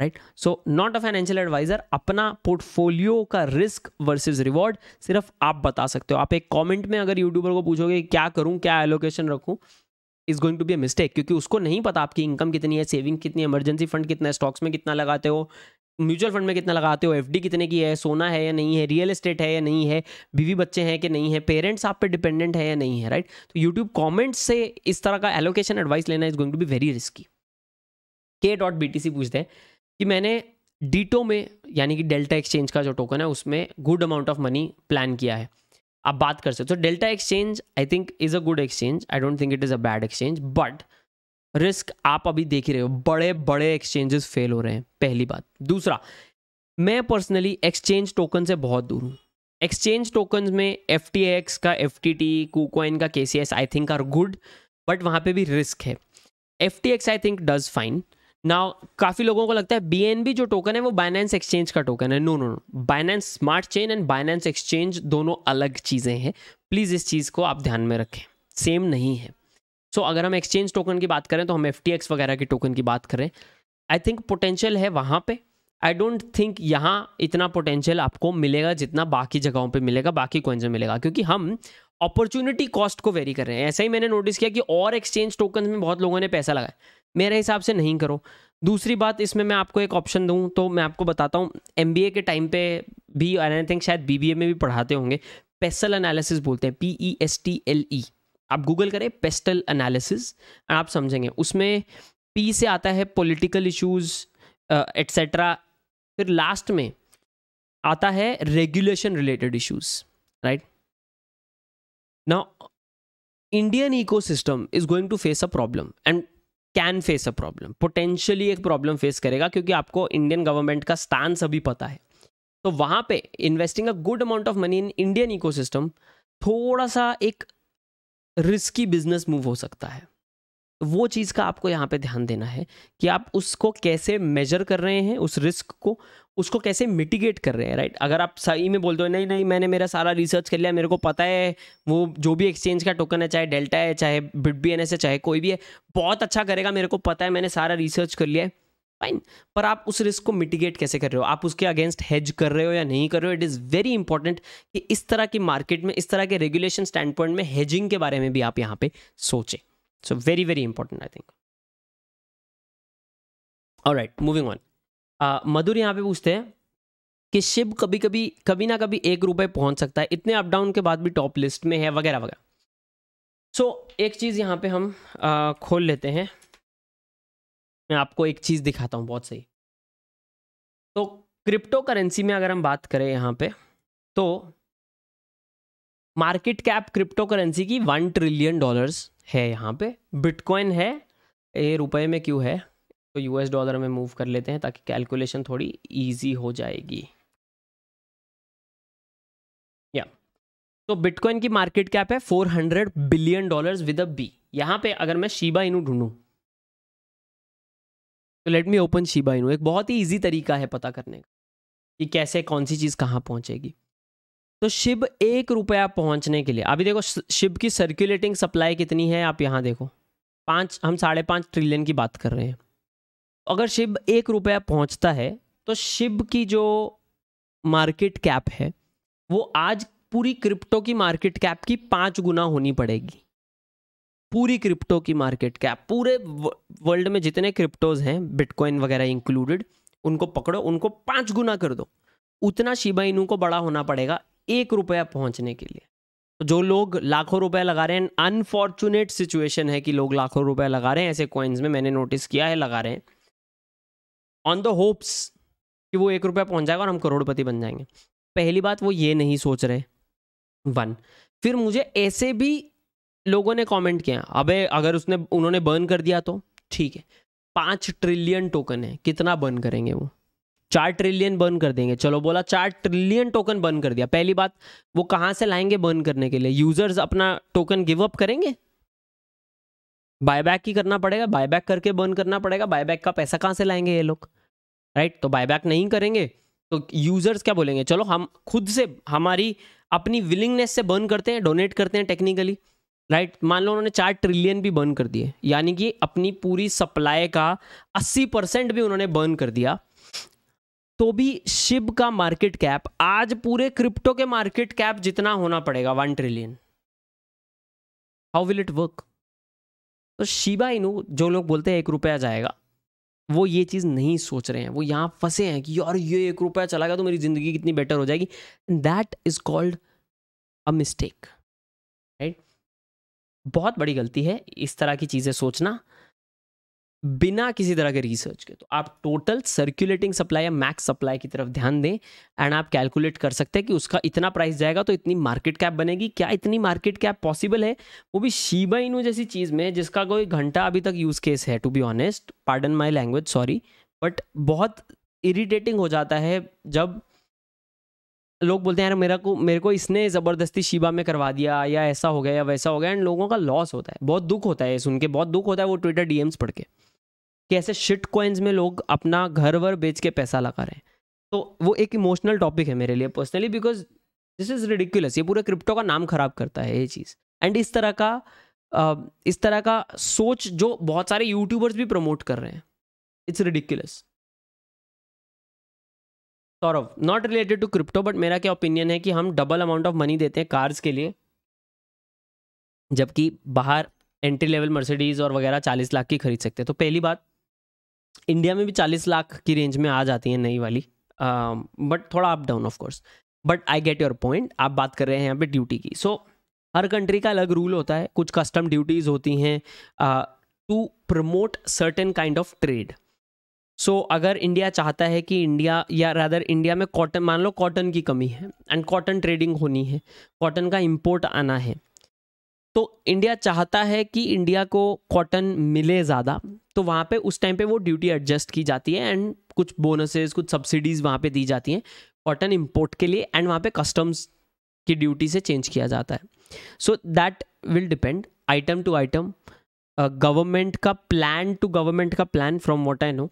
right so not a financial advisor अपना पोर्टफोलियो का रिस्क वर्सेस रिवॉर्ड सिर्फ आप बता सकते हो आप एक कमेंट में अगर यूट्यूबर को पूछोगे क्या करूं क्या एलोकेशन रखूं is going to be a mistake क्योंकि उसको नहीं पता आपकी इनकम कितनी है सेविंग कितनी है इमरजेंसी फंड कितना है स्टॉक्स में कितना लगाते हो म्यूचुअल फंड में कितना लगाते हो एफ कितने की है सोना है या नहीं है रियल एस्टेट है या नहीं है बीवी बच्चे हैं कि नहीं है पेरेंट्स आप पे डिपेंडेंट है या नहीं है राइट तो यूट्यूब कॉमेंट्स से इस तरह का एलोकेशन एडवाइस लेना is going to be very risky K dot B T C पूछते हैं कि मैंने डीटो में यानी कि डेल्टा एक्सचेंज का जो टोकन है उसमें good amount of money plan किया है आप बात कर सकते हो तो Delta Exchange I think is a good exchange I don't think it is a bad exchange but risk आप अभी देख ही रहे हो बड़े बड़े एक्सचेंजेस फेल हो रहे हैं पहली बात दूसरा मैं पर्सनली एक्सचेंज टोकन से बहुत दूर हूँ एक्सचेंज टोकन में एफ टी एक्स का एफ टी टी कूकॉइन का K C S I think are good but वहाँ पे भी रिस्क है F T X I think does fine ना काफ़ी लोगों को लगता है बी जो टोकन है वो बाइनेंस एक्सचेंज का टोकन है no no no Binance smart chain and Binance exchange दोनों अलग चीज़ें हैं प्लीज़ इस चीज़ को आप ध्यान में रखें सेम नहीं है सो so, अगर हम एक्सचेंज टोकन की बात करें तो हम एफ वगैरह के टोकन की बात करें आई थिंक पोटेंशियल है वहाँ पर आई डोंट थिंक यहाँ इतना पोटेंशियल आपको मिलेगा जितना बाकी जगहों पे मिलेगा बाकी कोइंस में मिलेगा क्योंकि हम अपॉर्चुनिटी कॉस्ट को वेरी कर रहे हैं ऐसा ही मैंने नोटिस किया कि और एक्सचेंज टोकन में बहुत लोगों ने पैसा लगाया मेरे हिसाब से नहीं करो दूसरी बात इसमें मैं आपको एक ऑप्शन दूँ तो मैं आपको बताता हूँ एम के टाइम पे भी आई थिंक शायद बी में भी पढ़ाते होंगे पेसल एनालिसिस बोलते हैं P E S T L E आप गूगल करें पेस्टल एनालिसिस आप समझेंगे उसमें पी से आता है पॉलिटिकल इश्यूज एट्सेट्रा फिर लास्ट में आता है regulation related issues right Now, Indian ecosystem is going to face a problem and can face a problem potentially एक प्रॉब्लम फेस करेगा क्योंकि आपको इंडियन गवर्नमेंट का स्थान सभी पता है तो वहाँ पे investing a good amount of money in Indian ecosystem थोड़ा सा एक रिस्की बिजनेस मूव हो सकता है वो चीज़ का आपको यहाँ पे ध्यान देना है कि आप उसको कैसे मेजर कर रहे हैं उस रिस्क को उसको कैसे मिटिगेट कर रहे हैं राइट अगर आप सही में बोल दो नहीं नहीं मैंने मेरा सारा रिसर्च कर लिया मेरे को पता है वो जो भी एक्सचेंज का टोकन है चाहे डेल्टा है चाहे बिट बी एन एस है चाहे कोई भी है बहुत अच्छा करेगा मेरे को पता है मैंने सारा रिसर्च कर लिया है फाइन पर आप उस रिस्क को मिटिगेट कैसे कर रहे हो आप उसके अगेंस्ट हेज कर रहे हो या नहीं कर रहे हो इट इज़ वेरी इंपॉर्टेंट कि इस तरह की मार्केट में इस तरह के रेगुलेशन स्टैंड पॉइंट में हेजिंग के बारे में भी आप यहाँ पे सोचें so very very important I think और राइट मूविंग ऑन मधुर यहाँ पे पूछते हैं कि शिव कभी कभी कभी ना कभी एक रुपए पहुंच सकता है इतने अप डाउन के बाद भी टॉप लिस्ट में है वगैरह वगैरह सो so, एक चीज़ यहाँ पे हम आ, खोल लेते हैं मैं आपको एक चीज़ दिखाता हूँ बहुत सही तो क्रिप्टो करेंसी में अगर हम बात करें यहाँ पे तो मार्केट कैप क्रिप्टो करेंसी की वन ट्रिलियन डॉलर्स है यहाँ पे बिटकॉइन है ये रुपए में क्यों है तो यूएस डॉलर में मूव कर लेते हैं ताकि कैलकुलेशन थोड़ी ईजी हो जाएगी या तो बिटकॉइन की मार्केट कैप है 400 billion dollars with a B यहां पे अगर मैं शीबा इनू ढूंढूं तो लेट मी ओपन शीबा इनू एक बहुत ही ईजी तरीका है पता करने का कि कैसे कौन सी चीज़ कहाँ पहुंचेगी तो शिब एक रुपया पहुंचने के लिए अभी देखो शिब की सर्कुलेटिंग सप्लाई कितनी है आप यहाँ देखो पाँच हम साढ़े पाँच ट्रिलियन की बात कर रहे हैं अगर शिव एक रुपया पहुंचता है तो शिव की जो मार्केट कैप है वो आज पूरी क्रिप्टो की मार्केट कैप की पाँच गुना होनी पड़ेगी पूरी क्रिप्टो की मार्केट कैप पूरे वर्ल्ड में जितने क्रिप्टोज हैं बिटकॉइन वगैरह इंक्लूडेड उनको पकड़ो उनको पाँच गुना कर दो उतना शिबा इनू को बड़ा होना पड़ेगा एक रुपया पहुंचने के लिए तो जो लोग लाखों रुपए लगा रहे हैं अनफॉर्चुनेट सिचुएशन है कि लोग लाखों रुपए लगा रहे हैं ऐसे कॉइन्स में मैंने नोटिस किया है लगा रहे हैं ऑन द होप्स कि वो एक रुपया पहुंच जाएगा और हम करोड़पति बन जाएंगे पहली बात वो ये नहीं सोच रहे वन फिर मुझे ऐसे भी लोगों ने कमेंट किया अबे अगर उसने उन्होंने बर्न कर दिया तो ठीक है पाँच ट्रिलियन टोकन है कितना बर्न करेंगे वो चार ट्रिलियन बर्न कर देंगे चलो बोला चार ट्रिलियन टोकन बर्न कर दिया पहली बात वो कहाँ से लाएंगे बर्न करने के लिए यूजर्स अपना टोकन गिव अप करेंगे बायबैक ही करना पड़ेगा बायबैक करके बर्न करना पड़ेगा बायबैक का पैसा कहाँ से लाएंगे ये लोग राइट तो बायबैक नहीं करेंगे तो यूजर्स क्या बोलेंगे चलो हम खुद से हमारी अपनी विलिंगनेस से बर्न करते हैं डोनेट करते हैं टेक्निकली राइट मान लो उन्होंने चार ट्रिलियन भी बर्न कर दिए यानी कि अपनी पूरी सप्लाई का अस्सी परसेंट भी उन्होंने बर्न कर दिया तो भी शिब का मार्केट कैप आज पूरे क्रिप्टो के मार्केट कैप जितना होना पड़ेगा one trillion how will it work तो शिबा इनू जो लोग बोलते हैं एक रुपया जाएगा वो ये चीज़ नहीं सोच रहे हैं वो यहाँ फंसे हैं कि यार ये एक रुपया चला गया तो मेरी ज़िंदगी कितनी बेटर हो जाएगी that is called a mistake right बहुत बड़ी गलती है इस तरह की चीज़ें सोचना बिना किसी तरह के रिसर्च के तो आप टोटल सर्कुलेटिंग सप्लाई या मैक्स सप्लाई की तरफ ध्यान दें एंड आप कैलकुलेट कर सकते हैं कि उसका इतना प्राइस जाएगा तो इतनी मार्केट कैप बनेगी क्या इतनी मार्केट कैप पॉसिबल है वो भी शीबा इनू जैसी चीज़ में जिसका कोई घंटा अभी तक यूज़ केस है to be honest pardon my language sorry but बहुत इरीटेटिंग हो जाता है जब लोग बोलते हैं यार मेरा को मेरे को इसने ज़बरदस्ती शिबा में करवा दिया या ऐसा हो गया या वैसा हो गया एंड लोगों का लॉस होता है बहुत दुख होता है सुन के बहुत दुख होता है वो ट्विटर डी पढ़ के कि ऐसे शिट कॉइन्स में लोग अपना घर वर बेच के पैसा लगा रहे हैं तो वो एक इमोशनल टॉपिक है मेरे लिए personally because this is ridiculous ये पूरे क्रिप्टो का नाम ख़राब करता है ये चीज़ एंड इस तरह का इस तरह का सोच जो बहुत सारे यूट्यूबर्स भी प्रमोट कर रहे हैं it's ridiculous Saurabh not related to crypto but मेरा क्या ओपिनियन है कि हम डबल अमाउंट ऑफ मनी देते हैं कार्स के लिए जबकि बाहर एंट्री लेवल मर्सिडीज़ और वगैरह चालीस लाख की खरीद सकते हैं तो पहली बात इंडिया में भी चालीस लाख की रेंज में आ जाती है नई वाली बट um, uh, थोड़ा up down of course but I get your point आप बात कर रहे हैं यहाँ पे ड्यूटी की सो so, हर कंट्री का अलग रूल होता है कुछ कस्टम ड्यूटीज़ होती हैं to promote certain kind of trade so so, अगर इंडिया चाहता है कि इंडिया या रादर इंडिया में कॉटन मान लो कॉटन की कमी है एंड कॉटन ट्रेडिंग होनी है कॉटन का इम्पोर्ट आना है तो इंडिया चाहता है कि इंडिया को कॉटन मिले ज़्यादा तो वहाँ पे उस टाइम पे वो ड्यूटी एडजस्ट की जाती है एंड कुछ बोनसेस कुछ सब्सिडीज़ वहाँ पे दी जाती हैं कॉटन इम्पोर्ट के लिए एंड वहाँ पे कस्टम्स की ड्यूटी से चेंज किया जाता है so that will depend item to item government का प्लान टू गवर्नमेंट का plan from what I know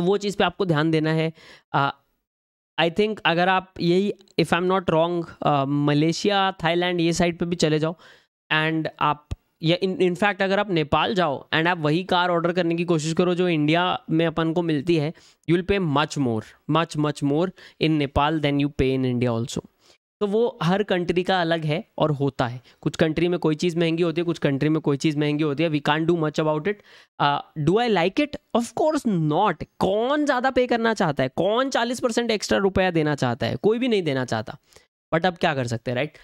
तो वो चीज़ पे आपको ध्यान देना है आई थिंक अगर आप यही if I am not wrong Malaysia Thailand ये साइड पे भी चले जाओ एंड आप या इनफैक्ट अगर आप नेपाल जाओ एंड आप वही कार ऑर्डर करने की कोशिश करो जो इंडिया में अपन को मिलती है you will pay much more much much more in Nepal than you pay in India also तो वो हर कंट्री का अलग है और होता है कुछ कंट्री में कोई चीज़ महंगी होती है कुछ कंट्री में कोई चीज़ महंगी होती है we can do much about it do I like it of course not कौन ज़्यादा पे करना चाहता है कौन चालीस परसेंट एक्स्ट्रा रुपया देना चाहता है कोई भी नहीं देना चाहता बट अब क्या कर सकते हैं राइट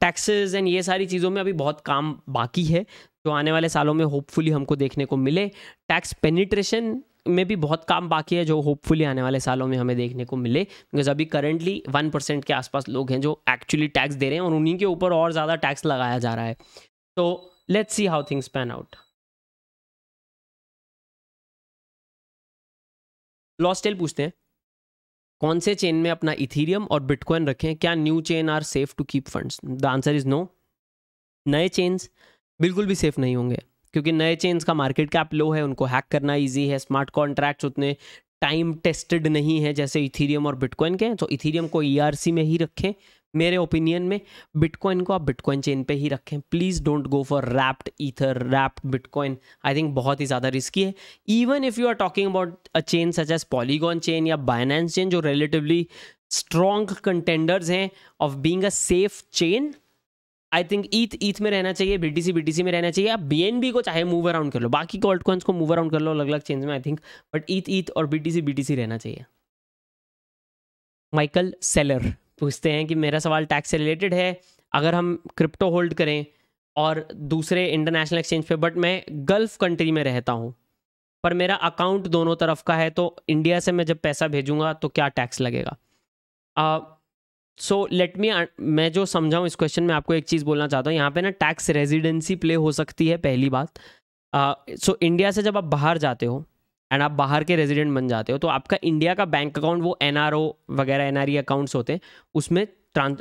टैक्सेस एंड ये सारी चीज़ों में अभी बहुत काम बाकी है जो आने वाले सालों में होपफुली हमको देखने को मिले टैक्स पेनिट्रेशन में भी बहुत काम बाकी है जो होपफुली आने वाले सालों में हमें देखने को मिले बिकॉज अभी करेंटली वन परसेंट के आसपास लोग हैं जो एक्चुअली टैक्स दे रहे हैं और उन्हीं के ऊपर और ज़्यादा टैक्स लगाया जा रहा है तो let's see how things pan out लॉस्टेल पूछते हैं कौन से चेन में अपना इथीरियम और बिटकॉइन रखें क्या new chain are safe to keep funds the answer is no नए चेन्स बिल्कुल भी सेफ नहीं होंगे क्योंकि नए चेन्स का मार्केट कैप लो है उनको हैक करना ईजी है स्मार्ट कॉन्ट्रैक्ट्स उतने टाइम टेस्टेड नहीं है जैसे इथीरियम और बिटकॉइन के तो इथीरियम को ई e में ही रखें मेरे ओपिनियन में बिटकॉइन को आप बिटकॉइन चेन पे ही रखें please don't go for wrapped ether wrapped bitcoin I think बहुत ही ज़्यादा रिस्की है even if you are talking about a chain such as Polygon chain या बाइनेंस चेन जो रिलेटिवली स्ट्रॉन्ग कंटेंडर्स हैं of being a safe chain I think ETH ETH में रहना चाहिए टी सी में रहना चाहिए आप बी को चाहे मूव अराउंड कर लो बाकी के ऑल्ट को मूव अराउंड कर लो अलग अलग चेंज में आई थिंक बट ईथ ईथ और बीटीसी सी रहना चाहिए माइकल सेलर पूछते हैं कि मेरा सवाल टैक्स से रिलेटेड है अगर हम क्रिप्टो होल्ड करें और दूसरे इंटरनेशनल एक्सचेंज पे बट मैं गल्फ कंट्री में रहता हूँ पर मेरा अकाउंट दोनों तरफ का है तो इंडिया से मैं जब पैसा भेजूंगा तो क्या टैक्स लगेगा uh, सो लेट मी मैं जो समझाऊँ इस क्वेश्चन में आपको एक चीज़ बोलना चाहता हूँ यहाँ पे ना टैक्स रेजिडेंसी प्ले हो सकती है पहली बात सो uh, इंडिया so, से जब आप बाहर जाते हो एंड आप बाहर के रेजिडेंट बन जाते हो तो आपका इंडिया का बैंक अकाउंट वो एन वगैरह एन अकाउंट्स e होते हैं उसमें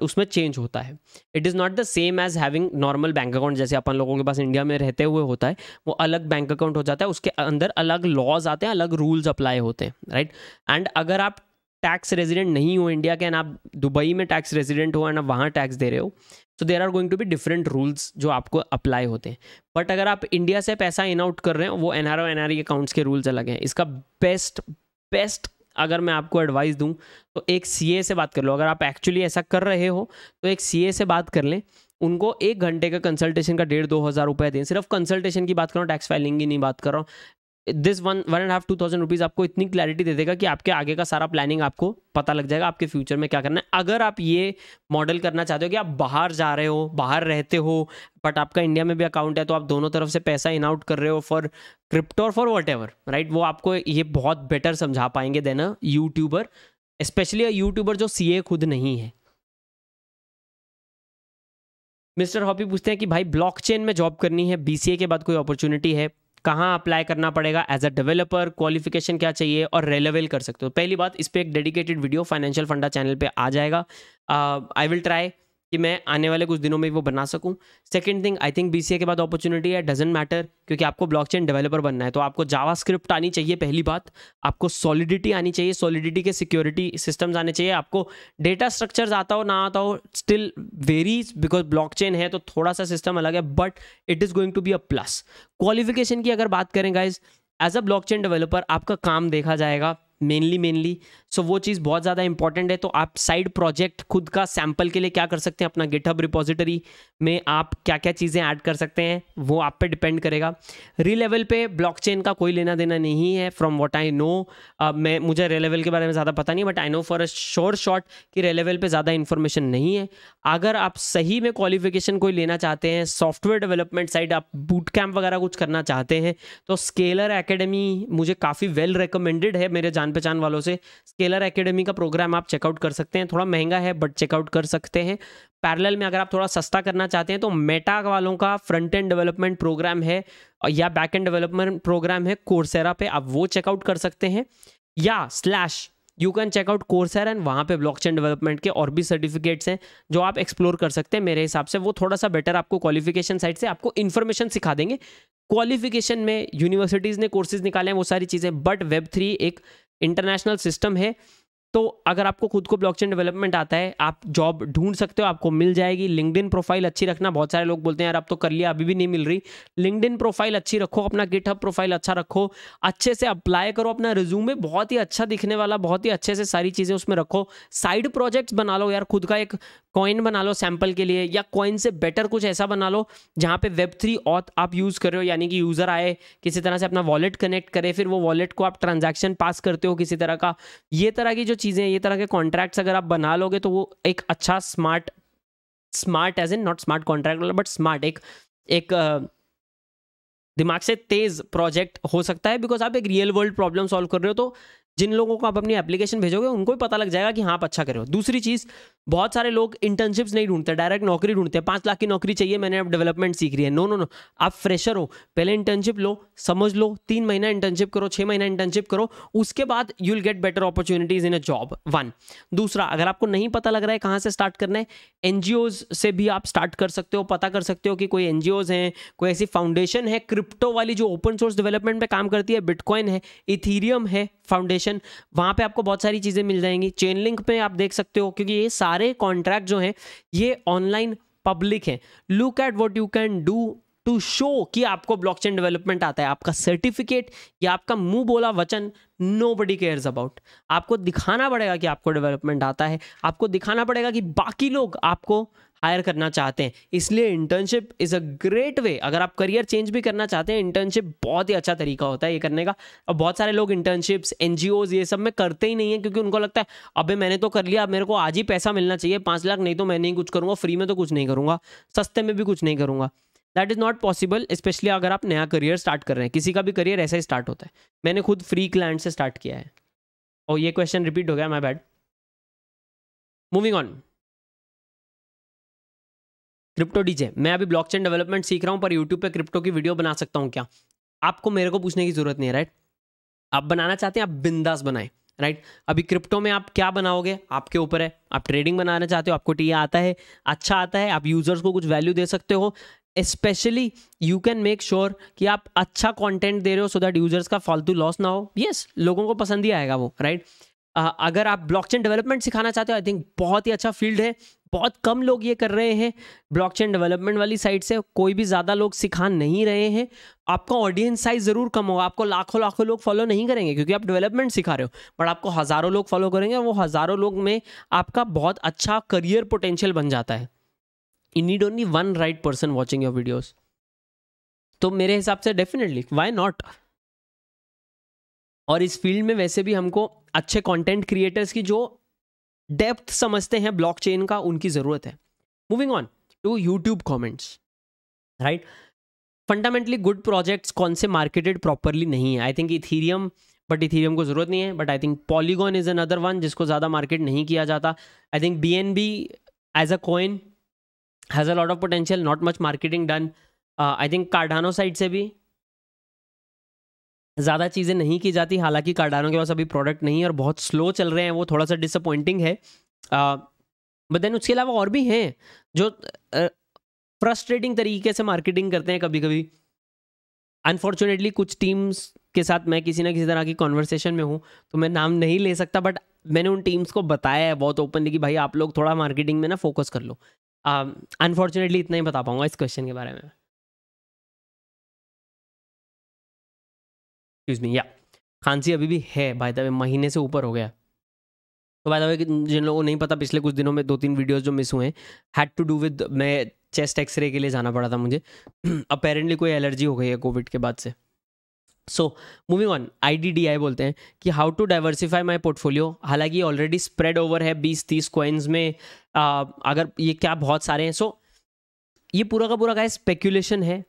उसमें चेंज होता है it is not the same as having normal bank account जैसे अपन लोगों के पास इंडिया में रहते हुए होता है वो अलग बैंक अकाउंट हो जाता है उसके अंदर अलग लॉज आते हैं अलग रूल्स अप्लाई होते हैं राइट एंड अगर आप टैक्स रेजिडेंट नहीं हो इंडिया के एंड आप दुबई में टैक्स रेजिडेंट हो एंड आप वहाँ टैक्स दे रहे हो so there are going to be different rules जो आपको अप्लाई होते हैं बट अगर आप इंडिया से पैसा इन आउट कर रहे हो वो N R O N R accounts के रूल्स अलग हैं इसका बेस्ट बेस्ट अगर मैं आपको एडवाइस दूँ तो एक सी ए से बात कर लो अगर आप एक्चुअली ऐसा कर रहे हो तो एक सी ए से बात कर लें उनको एक घंटे का कंसल्टेशन का डेढ़ दो हज़ार रुपये दें सिर्फ कंसल्टेशन की बात कर रहा हूँ टैक्स फाइलिंग की नहीं बात कर रहा हूँ this one one and half two thousand rupees आपको इतनी क्लैरिटी दे देगा कि आपके आगे का सारा प्लानिंग आपको पता लग जाएगा आपके फ्यूचर में क्या करना है अगर आप ये मॉडल करना चाहते हो कि आप बाहर जा रहे हो बाहर रहते हो बट आपका इंडिया में भी अकाउंट है तो आप दोनों तरफ से पैसा इन आउट कर रहे हो फॉर क्रिप्टो और फॉर वट राइट वो आपको ये बहुत बेटर समझा पाएंगे than a YouTuber specially a YouTuber जो सी खुद नहीं है मिस्टर हॉपी पूछते हैं कि भाई ब्लॉकचेन में जॉब करनी है बीसीए के बाद कोई अपॉर्चुनिटी है कहाँ अप्लाई करना पड़ेगा एज अ डेवलपर क्वालिफिकेशन क्या चाहिए और रेलेवेल कर सकते हो पहली बात इस पर एक dedicated video financial funda channel पे आ जाएगा आई विल ट्राई कि मैं आने वाले कुछ दिनों में वो बना सकूं second thing I think BCA के बाद अपॉर्चुनिटी है डजेंट मैटर क्योंकि आपको ब्लॉकचेन डेवलपर बनना है तो आपको जावा स्क्रिप्ट आनी चाहिए पहली बात आपको सॉलिडिटी आनी चाहिए सॉलिडिटी के सिक्योरिटी सिस्टम्स आने चाहिए आपको डेटा स्ट्रक्चर्स आता हो ना आता हो स्टिल वेरीज बिकॉज ब्लॉक है तो थोड़ा सा सिस्टम अलग है but it is going to be a plus qualification की अगर बात करें guys as a block developer आपका काम देखा जाएगा मेनली मेनली सो वो चीज़ बहुत ज़्यादा इंपॉर्टेंट है तो आप साइड प्रोजेक्ट खुद का सैम्पल के लिए क्या कर सकते हैं अपना गिटहब रिपोजिटरी में आप क्या क्या चीज़ें ऐड कर सकते हैं वो आप पे डिपेंड करेगा री लेवल पे ब्लॉकचेन का कोई लेना देना नहीं है फ्रॉम व्हाट आई नो मैं मुझे रे लेवल के बारे में ज़्यादा पता नहीं but I know for a shore short कि रे लेवल पर ज़्यादा इन्फॉर्मेशन नहीं है अगर आप सही में क्वालिफिकेशन कोई लेना चाहते हैं सॉफ्टवेयर डेवलपमेंट साइड आप बूट कैम्प वगैरह कुछ करना चाहते हैं तो स्केलर एकेडमी मुझे काफ़ी वेल रिकमेंडेड है मेरे जान जान पहचान वालों से स्केलर एकेडमी का प्रोग्राम आप चेकआउट कर सकते हैं थोड़ा महंगा है बट चेकआउट कर सकते हैं पैरेलल में अगर आप थोड़ा सस्ता करना चाहते हैं तो मेटा वालों का फ्रंट एंड डेवलपमेंट प्रोग्राम है या बैक एंड डेवलपमेंट प्रोग्राम है कोर्सेरा पे आप वो चेकआउट कर सकते हैं या slash you can check out Coursera and वहाँ पे ब्लॉकचेन डेवलपमेंट के और भी सर्टिफिकेट्स हैं जो आप एक्सप्लोर कर सकते हैं मेरे हिसाब से वो थोड़ा सा बेटर आपको क्वालिफिकेशन साइड से आपको इन्फॉर्मेशन सिखा देंगे क्वालिफिकेशन में यूनिवर्सिटीज़ ने कोर्सेज निकाले हैं वो सारी चीज़ें बट वेब थ्री एक इंटरनेशनल सिस्टम है तो अगर आपको खुद को ब्लॉकचेन डेवलपमेंट आता है आप जॉब ढूंढ सकते हो आपको मिल जाएगी लिंकड प्रोफाइल अच्छी रखना बहुत सारे लोग बोलते हैं यार आप तो कर लिया अभी भी नहीं मिल रही लिंकड प्रोफाइल अच्छी रखो अपना गिटहब प्रोफाइल अच्छा रखो अच्छे से अप्लाई करो अपना रिज्यूमे बहुत ही अच्छा दिखने वाला बहुत ही अच्छे से सारी चीज़ें उसमें रखो साइड प्रोजेक्ट्स बना लो यार खुद का एक कॉइन बना लो सैम्पल के लिए या कॉइन से बेटर कुछ ऐसा बना लो जहाँ पे वेब थ्री ऑथ आप यूज़ कर रहे हो यानी कि यूज़र आए किसी तरह से अपना वॉलेट कनेक्ट करे फिर वो वॉलेट को आप ट्रांजैक्शन पास करते हो किसी तरह का ये तरह की जो चीज़ें ये तरह के कॉन्ट्रैक्ट्स अगर आप बना लोगे तो वो एक अच्छा smart smart as in not smart contract but smart एक एक दिमाग से तेज प्रोजेक्ट हो सकता है बिकॉज आप एक रियल वर्ल्ड प्रॉब्लम सॉल्व कर रहे हो तो जिन लोगों को आप अपनी एप्लीकेशन भेजोगे उनको भी पता लग जाएगा कि हाँ आप अच्छा करो दूसरी चीज़ बहुत सारे लोग इंटर्नशिप्स नहीं ढूंढते डायरेक्ट नौकरी ढूंढते हैं पाँच लाख की नौकरी चाहिए मैंने अब डेवलपमेंट सीख रही है नो नो नो आप फ्रेशर हो पहले इंटर्नशिप लो समझ लो तीन महीना इंटर्नशिप करो छः महीना इंटर्नशिप करो उसके बाद you will get better opportunities in a job one दूसरा अगर आपको नहीं पता लग रहा है कहाँ से स्टार्ट करना है एन से भी आप स्टार्ट कर सकते हो पता कर सकते हो कि कोई एन हैं कोई ऐसी फाउंडेशन है क्रिप्टो वाली जो ओपन सोर्स डेवलपमेंट पर काम करती है बिटकॉइन है इथीरियम है फाउंडेशन सेक्शन वहां पे आपको बहुत सारी चीज़ें मिल जाएंगी चेन लिंक पे आप देख सकते हो क्योंकि ये सारे कॉन्ट्रैक्ट जो हैं ये ऑनलाइन पब्लिक हैं look at what you can do to show कि आपको ब्लॉकचेन डेवलपमेंट आता है आपका सर्टिफिकेट या आपका मुंह बोला वचन नो बडी केयर्स अबाउट आपको दिखाना पड़ेगा कि आपको डेवलपमेंट आता है आपको दिखाना पड़ेगा कि बाकी लोग आपको हायर करना चाहते हैं इसलिए internship is a great way अगर आप करियर चेंज भी करना चाहते हैं इंटर्नशिप बहुत ही अच्छा तरीका होता है ये करने का और बहुत सारे लोग इंटर्नशिप्स एन ये सब में करते ही नहीं है क्योंकि उनको लगता है अबे मैंने तो कर लिया अब मेरे को आज ही पैसा मिलना चाहिए पाँच लाख नहीं तो मैं नहीं कुछ करूँगा फ्री में तो कुछ नहीं करूँगा सस्ते में भी कुछ नहीं करूँगा that is not possible specially अगर आप नया करियर स्टार्ट कर रहे हैं किसी का भी करियर ऐसा ही स्टार्ट होता है मैंने खुद फ्री क्लाइंट से स्टार्ट किया है और ये क्वेश्चन रिपीट हो गया my bad moving on crypto DJ मैं अभी ब्लॉकचेन डेवलपमेंट सीख रहा हूँ पर यूट्यूब पे क्रिप्टो की वीडियो बना सकता हूँ क्या आपको मेरे को पूछने की ज़रूरत नहीं है राइट आप बनाना चाहते हैं आप बिंदास बनाए राइट अभी क्रिप्टो में आप क्या बनाओगे आपके ऊपर है आप ट्रेडिंग बनाना चाहते हो आपको टी आता है अच्छा आता है आप यूज़र्स को कुछ वैल्यू दे सकते हो specially you can make sure कि आप अच्छा कंटेंट दे रहे हो सो दैट यूजर्स का फालतू लॉस ना हो यस yes, लोगों को पसंद ही आएगा वो राइट right? अगर आप ब्लॉकचेन डेवलपमेंट सिखाना चाहते हो आई थिंक बहुत ही अच्छा फील्ड है बहुत कम लोग ये कर रहे हैं ब्लॉकचेन डेवलपमेंट वाली साइड से कोई भी ज़्यादा लोग सिखा नहीं रहे हैं आपका ऑडियंस साइज ज़रूर कम होगा आपको लाखों लाखों लोग फॉलो नहीं करेंगे क्योंकि आप डेवलपमेंट सिखा रहे हो बट आपको हज़ारों लोग फॉलो करेंगे वो हज़ारों लोग में आपका बहुत अच्छा करियर पोटेंशियल बन जाता है you need only one right person watching your videos तो मेरे हिसाब से डेफिनेटली वाई नॉट और इस फील्ड में वैसे भी हमको अच्छे कंटेंट क्रिएटर्स की जो डेप्थ समझते हैं ब्लॉकचेन का उनकी ज़रूरत है moving on to YouTube comments right fundamentally good projects कौन से मार्केटेड प्रॉपरली नहीं है I think Ethereum but Ethereum को ज़रूरत नहीं है but I think Polygon is another one जिसको ज़्यादा मार्केट नहीं किया जाता I think B N B as a coin has a lot of potential not much marketing done I think Cardano side से भी ज़्यादा चीज़ें नहीं की जाती हालांकि कार्डानों के पास अभी प्रोडक्ट नहीं है और बहुत स्लो चल रहे हैं वो थोड़ा सा डिसअपॉइंटिंग है बट देन उसके अलावा और भी हैं जो फ्रस्ट्रेटिंग uh, तरीके से मार्केटिंग करते हैं कभी कभी अनफॉर्चुनेटली कुछ टीम्स के साथ मैं किसी ना किसी तरह की कॉन्वर्सेशन में हूँ तो मैं नाम नहीं ले सकता बट मैंने उन टीम्स को बताया है बहुत ओपनली कि भाई आप लोग थोड़ा मार्केटिंग में ना फोकस कर लो अनफॉर्चुनेटली uh, इतना ही बता पाऊँगा इस क्वेश्चन के बारे में एक्सक्यूज मी या खांसी अभी भी है भाई द महीने से ऊपर हो गया तो भाई द जिन लोगों को नहीं पता पिछले कुछ दिनों में दो तीन वीडियोज जो मिस हुए हैड टू डू विद मैं चेस्ट एक्सरे के लिए जाना पड़ा था मुझे अपेरेंटली कोई एलर्जी हो गई है कोविड के बाद से सो मूविंग ऑन आई बोलते हैं कि how to diversify my portfolio हालांकि ऑलरेडी स्प्रेड ओवर है बीस तीस क्वेंस में आ, अगर ये क्या बहुत सारे हैं सो so, ये पूरा का पूरा का स्पेक्यूलेशन है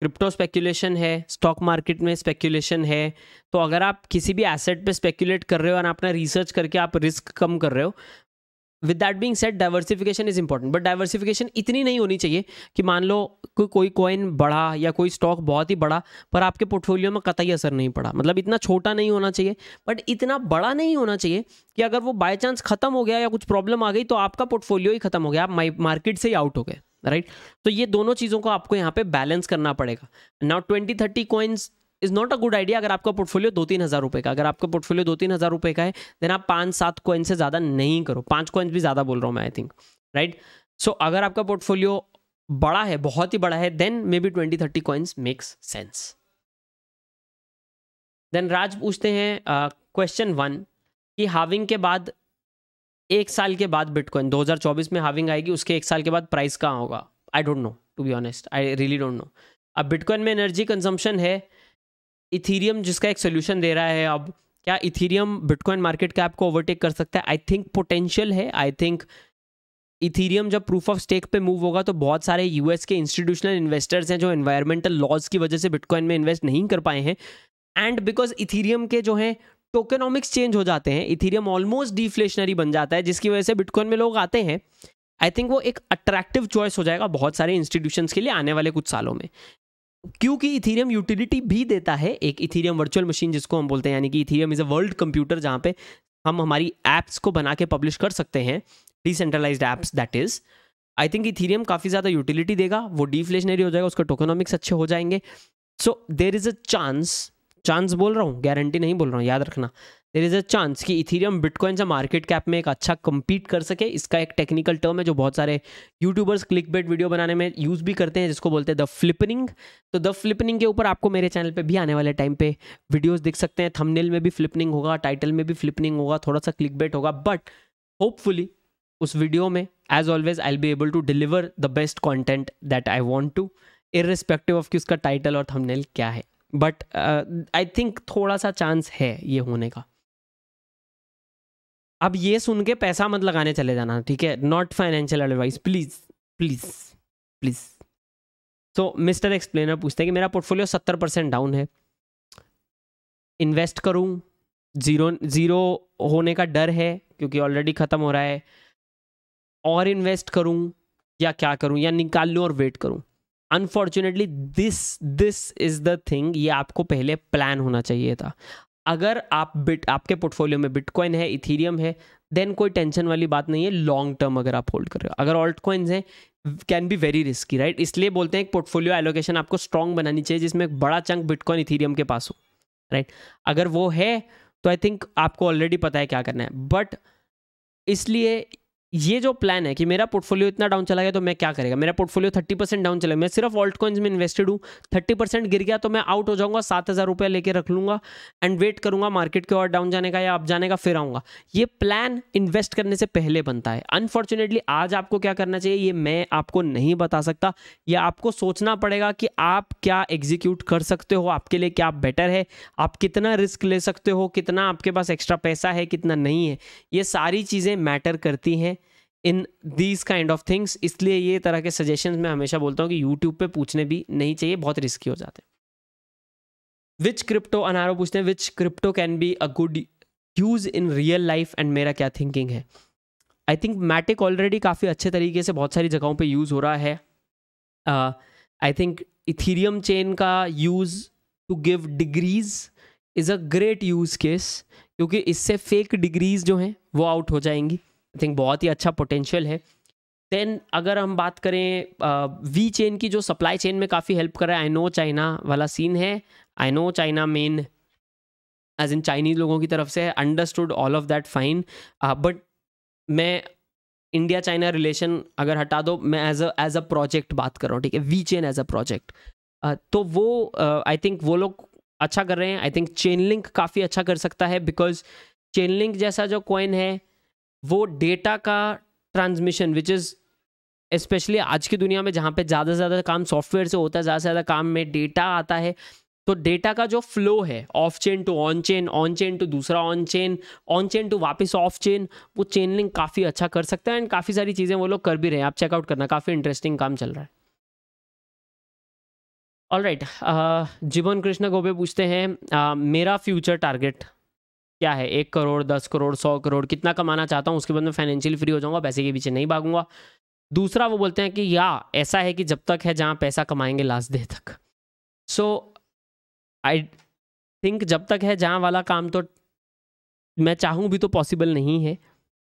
क्रिप्टो स्पेक्यूलेशन है स्टॉक मार्केट में स्पेक्यूलेशन है तो अगर आप किसी भी एसेट पे स्पेक्यूलेट कर रहे हो और अपना रिसर्च करके आप रिस्क कम कर रहे हो with that being set diversification is important but diversification इतनी नहीं होनी चाहिए कि मान लो को, कोई कॉइन बढ़ा या कोई स्टॉक बहुत ही बढ़ा पर आपके पोर्टफोलियो में कतई असर नहीं पड़ा मतलब इतना छोटा नहीं होना चाहिए बट इतना बड़ा नहीं होना चाहिए कि अगर वो बाय चांस खत्म हो गया या कुछ प्रॉब्लम आ गई तो आपका पोर्टफोलियो ही खत्म हो गया आप मार्केट से ही आउट हो गए राइट तो ये दोनों चीज़ों को आपको यहाँ पे बैलेंस करना पड़ेगा now twenty thirty coins is not a good idea अगर आपका पोर्टफोलियो दो तीन हज़ार रुपये का अगर आपका पोर्टफोलियो दो तीन हज़ार रुपये का है देन आप पाँच सात कॉइन से ज़्यादा नहीं करो पाँच कॉइन्स भी ज़्यादा बोल रहा हूँ मैं आई थिंक राइट सो अगर आपका पोर्टफोलियो बड़ा है बहुत ही बड़ा है then maybe twenty thirty coins makes sense then Raj पूछते हैं क्वेश्चन uh, वन कि हाविंग के बाद एक साल के बाद बिटकॉइन 2024 में हाविंग आएगी उसके एक साल के बाद प्राइस कहाँ होगा I don't know to be honest I really don't know अब बिटकॉइन में एनर्जी कंजम्पशन है इथीरियम जिसका एक सोल्यूशन दे रहा है अब क्या इथीरियम बिटकॉइन मार्केट कैप को ओवरटेक कर सकता है आई थिंक पोटेंशियल है आई थिंक इथीरियम जब प्रूफ ऑफ स्टेक पे मूव होगा तो बहुत सारे यूएस के इंस्टीट्यूशनल इन्वेस्टर्स हैं जो एनवायरमेंटल लॉज की वजह से बिटकॉइन में इन्वेस्ट नहीं कर पाए हैं एंड बिकॉज इथीरियम के जो हैं टोकनॉमिक्स चेंज हो जाते हैं इथीरियम ऑलमोस्ट डिफ्लेशनरी बन जाता है जिसकी वजह से बिटकॉइन में लोग आते हैं आई थिंक वो एक अट्रैक्टिव चॉइस हो जाएगा बहुत सारे इंस्टीट्यूशंस के लिए आने वाले कुछ सालों में क्योंकि इथीरियम यूटिलिटी भी देता है एक इथीरियम वर्चुअल मशीन जिसको हम बोलते हैं यानी कि Ethereum is a world computer जहाँ पे हम हमारी ऐप्स को बना के पब्लिश कर सकते हैं decentralise apps that is I think Ethereum काफ़ी ज़्यादा यूटिलिटी देगा वो डिफ्लेशनरी हो जाएगा उसका टोकोनॉमिक्स अच्छे हो जाएंगे so there is a chance chance बोल रहा हूँ गारंटी नहीं बोल रहा हूँ याद रखना देर इज़ अ चांस कि इथीरियम बिटकॉइन से मार्केट कैप में एक अच्छा कम्पीट कर सके इसका एक टेक्निकल टर्म है जो बहुत सारे यूट्यूबर्स क्लिक बेट वीडियो बनाने में यूज़ भी करते हैं जिसको बोलते हैं द फ्लिपनिंग तो द फ्लिपनिंग के ऊपर आपको मेरे चैनल पे भी आने वाले टाइम पे वीडियोज देख सकते हैं थमनेल में भी फ्लिपनिंग होगा टाइटल में भी फ्लिपनिंग होगा थोड़ा सा क्लिक बेट होगा बट होपफुली उस वीडियो में as always I be able to deliver the best content that I want to respective of कि उसका टाइटल और थमनेल क्या है बट आई थिंक थोड़ा सा चांस है ये होने का अब ये सुन के पैसा मत लगाने चले जाना ठीक है not financial advice please please please so Mister Explainer पूछते हैं कि मेरा पोर्टफोलियो सत्तर परसेंट डाउन है इन्वेस्ट करूं जीरो जीरो होने का डर है क्योंकि ऑलरेडी ख़त्म हो रहा है और इन्वेस्ट करूं या क्या करूं या निकाल लूँ और वेट करूँ unfortunately this this is the thing ये आपको पहले प्लान होना चाहिए था अगर आप बिट आपके पोर्टफोलियो में बिटकॉइन है इथीरियम है देन कोई टेंशन वाली बात नहीं है लॉन्ग टर्म अगर आप होल्ड कर रहे हो अगर ऑल्ट कॉइन्स हैं can be very risky right इसलिए बोलते हैं एक पोर्टफोलियो एलोकेशन आपको स्ट्रांग बनानी चाहिए जिसमें एक बड़ा चंक बिटकॉइन इथीरियम के पास हो राइट right? अगर वो है तो आई थिंक आपको ऑलरेडी पता है क्या करना है बट इसलिए ये जो प्लान है कि मेरा पोर्टफोलियो इतना डाउन चला गया तो मैं क्या करेगा मेरा पोर्टफोलियो थर्टी परसेंट डाउन चला मैं सिर्फ ऑल्ट कॉइन्स में इन्वेस्टेड हूँ थर्टी परसेंट गिर गया तो मैं आउट हो जाऊंगा सात हज़ार रुपया लेकर रख लूँगा एंड वेट करूँगा मार्केट के और डाउन जाने का या अप जाने का फिर आऊँगा ये प्लान इन्वेस्ट करने से पहले बनता है अनफॉर्चुनेटली आज आपको क्या करना चाहिए ये मैं आपको नहीं बता सकता या आपको सोचना पड़ेगा कि आप क्या एग्जीक्यूट कर सकते हो आपके लिए क्या बेटर है आप कितना रिस्क ले सकते हो कितना आपके पास एक्स्ट्रा पैसा है कितना नहीं है ये सारी चीज़ें मैटर करती हैं in these kind of things इसलिए ये तरह के सजेशन मैं हमेशा बोलता हूँ कि यूट्यूब पे पूछने भी नहीं चाहिए बहुत रिस्की हो जाते हैं विच क्रिप्टो अनारो पूछते हैं which crypto can be a good use in real life and मेरा क्या थिंकिंग है आई थिंक मैटिक ऑलरेडी काफ़ी अच्छे तरीके से बहुत सारी जगहों पर यूज़ हो रहा है आई थिंक इथीरियम चेन का use to give degrees is a great use case क्योंकि इससे फेक डिग्रीज जो हैं वो आउट हो जाएंगी आई थिंक बहुत ही अच्छा पोटेंशियल है देन अगर हम बात करें वी चेन की जो सप्लाई चेन में काफ़ी हेल्प कर रहा है आई नो चाइना वाला सीन है आई नो चाइना मेन एज इन चाइनीज लोगों की तरफ से understood all of that fine but मैं इंडिया चाइना रिलेशन अगर हटा दो मैं as a as a project बात कर रहा हूँ ठीक है VeChain as a project तो वो आई uh, थिंक वो लोग अच्छा कर रहे हैं आई थिंक चेन लिंक काफ़ी अच्छा कर सकता है बिकॉज चेन लिंक जैसा जो कॉइन है वो डेटा का ट्रांसमिशन विच इज़ स्पेशली आज की दुनिया में जहाँ पे ज़्यादा से ज़्यादा काम सॉफ्टवेयर से होता है ज़्यादा से ज़्यादा काम में डेटा आता है तो डेटा का जो फ्लो है off chain to on chain on chain to दूसरा on chain on chain to वापस ऑफ चेन वो चेन लिंक काफ़ी अच्छा कर सकता है एंड काफ़ी सारी चीज़ें वो लोग कर भी रहे हैं आप चेकआउट करना काफ़ी इंटरेस्टिंग काम चल रहा है ऑल राइट uh, जीवन कृष्णा गोबे पूछते हैं uh, मेरा फ्यूचर टारगेट क्या है एक करोड़ दस करोड़ सौ करोड़ कितना कमाना चाहता हूँ उसके बाद मैं फाइनेंशियल फ्री हो जाऊँगा पैसे के पीछे नहीं भागूंगा दूसरा वो बोलते हैं कि या ऐसा है कि जब तक है जहाँ पैसा कमाएंगे लास्ट डे तक सो आई थिंक जब तक है जहाँ वाला काम तो मैं चाहूँ भी तो पॉसिबल नहीं है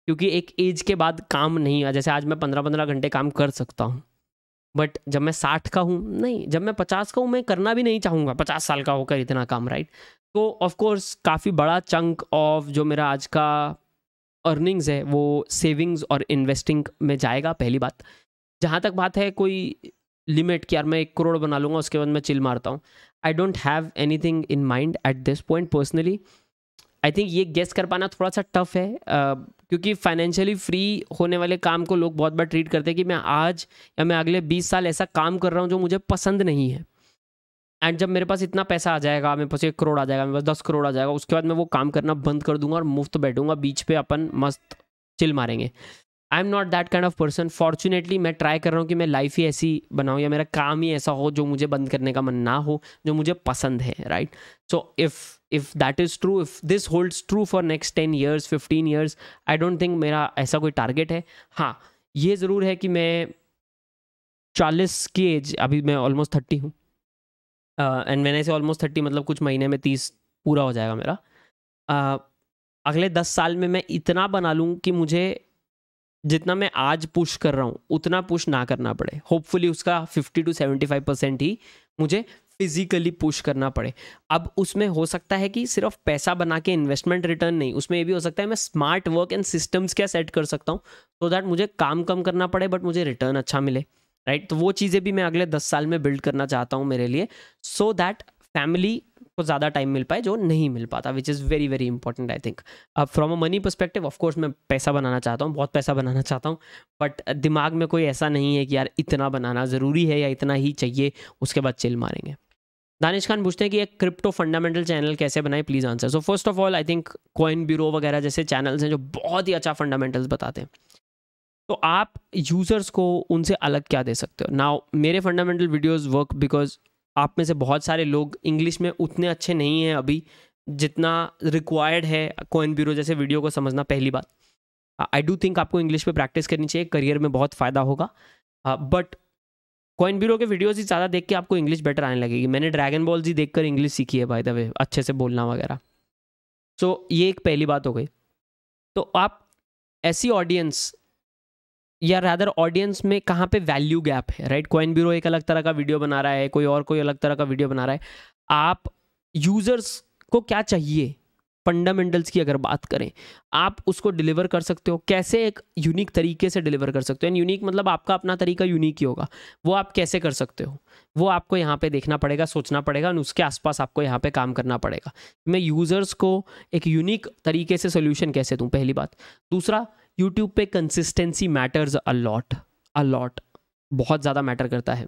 क्योंकि एक एज के बाद काम नहीं है जैसे आज मैं पंद्रह पंद्रह घंटे काम कर सकता हूँ बट जब मैं साठ का हूँ नहीं जब मैं पचास का हूँ मैं करना भी नहीं चाहूँगा पचास साल का होकर इतना काम राइट तो ऑफ कोर्स काफ़ी बड़ा चंक ऑफ जो मेरा आज का अर्निंग्स है वो सेविंग्स और इन्वेस्टिंग में जाएगा पहली बात जहाँ तक बात है कोई लिमिट कि यार मैं एक करोड़ बना लूँगा उसके बाद मैं चिल मारता हूँ I don't have anything in mind at this point personally I think ये गेस कर पाना थोड़ा सा टफ है uh, क्योंकि फाइनेंशियली फ्री होने वाले काम को लोग बहुत बार ट्रीट करते हैं कि मैं आज या मैं अगले बीस साल ऐसा काम कर रहा हूँ जो मुझे पसंद नहीं है एंड जब मेरे पास इतना पैसा आ जाएगा मेरे पास एक करोड़ आ जाएगा मेरे पास दस करोड़ आ जाएगा उसके बाद मैं वो काम करना बंद कर दूंगा और मुफ्त बैठूंगा बीच पे अपन मस्त चिल मारेंगे I am not that kind of person fortunately मैं ट्राई कर रहा हूँ कि मैं लाइफ ही ऐसी बनाऊँ या मेरा काम ही ऐसा हो जो मुझे बंद करने का मन ना हो जो मुझे पसंद है right so if if that is true if this holds true for next ten years fifteen years I don't think मेरा ऐसा कोई टारगेट है हाँ ये ज़रूर है कि मैं चालीस की एज अभी मैं ऑलमोस्ट थर्टी हूँ एंड मैंने से ऑलमोस्ट थर्टी मतलब कुछ महीने में तीस पूरा हो जाएगा मेरा uh, अगले दस साल में मैं इतना बना लूँ कि मुझे जितना मैं आज पुश कर रहा हूँ उतना पुश ना करना पड़े होपफुली उसका fifty to seventy five percent ही मुझे फिजिकली पुश करना पड़े अब उसमें हो सकता है कि सिर्फ पैसा बना के इन्वेस्टमेंट रिटर्न नहीं उसमें ये भी हो सकता है मैं स्मार्ट वर्क एंड सिस्टम्स क्या सेट कर सकता हूँ सो दैट मुझे काम कम करना पड़े बट मुझे रिटर्न अच्छा मिले राइट तो वो चीज़ें भी मैं अगले दस साल में बिल्ड करना चाहता हूँ मेरे लिए सो दैट फैमिली को ज़्यादा टाइम मिल पाए जो नहीं मिल पाता which is very very important I think अब from a money perspective of course मैं पैसा बनाना चाहता हूँ बहुत पैसा बनाना चाहता हूँ बट दिमाग में कोई ऐसा नहीं है कि यार इतना बनाना ज़रूरी है या इतना ही चाहिए उसके बाद चिल मारेंगे दानिश खान पूछते हैं कि एक क्रिप्टो फंडामेंटल चैनल कैसे बनाए please answer so first of all I think Coin Bureau वगैरह जैसे चैनल्स हैं जो बहुत ही अच्छा फंडामेंटल्स बताते हैं तो आप यूज़र्स को उनसे अलग क्या दे सकते हो नाउ मेरे फंडामेंटल वीडियोस वर्क बिकॉज आप में से बहुत सारे लोग इंग्लिश में उतने अच्छे नहीं हैं अभी जितना रिक्वायर्ड है कोइन ब्यूरो जैसे वीडियो को समझना पहली बात आई डू थिंक आपको इंग्लिश में प्रैक्टिस करनी चाहिए करियर में बहुत फ़ायदा होगा बट कोइन ब्यूरो के वीडियोज़ ही ज़्यादा देख के आपको इंग्लिश बेटर आने लगेगी मैंने ड्रैगन बॉल जी देखकर इंग्लिश सीखी है बाई द वे अच्छे से बोलना वगैरह सो so, ये एक पहली बात हो गई तो आप ऐसी ऑडियंस या रादर ऑडियंस में कहाँ पे वैल्यू गैप है राइट कॉइन ब्यूरो एक अलग तरह का वीडियो बना रहा है कोई और कोई अलग तरह का वीडियो बना रहा है आप यूजर्स को क्या चाहिए फंडामेंटल्स की अगर बात करें आप उसको डिलीवर कर सकते हो कैसे एक यूनिक तरीके से डिलीवर कर सकते हो एंड यूनिक मतलब आपका अपना तरीका यूनिक ही होगा वो आप कैसे कर सकते हो वो आपको यहाँ पे देखना पड़ेगा सोचना पड़ेगा और उसके आसपास आपको यहाँ पे काम करना पड़ेगा मैं यूज़र्स को एक यूनिक तरीके से सोल्यूशन कैसे दूँ पहली बात दूसरा यूट्यूब पे कंसिस्टेंसी मैटर्स अलॉट अलॉट बहुत ज़्यादा मैटर करता है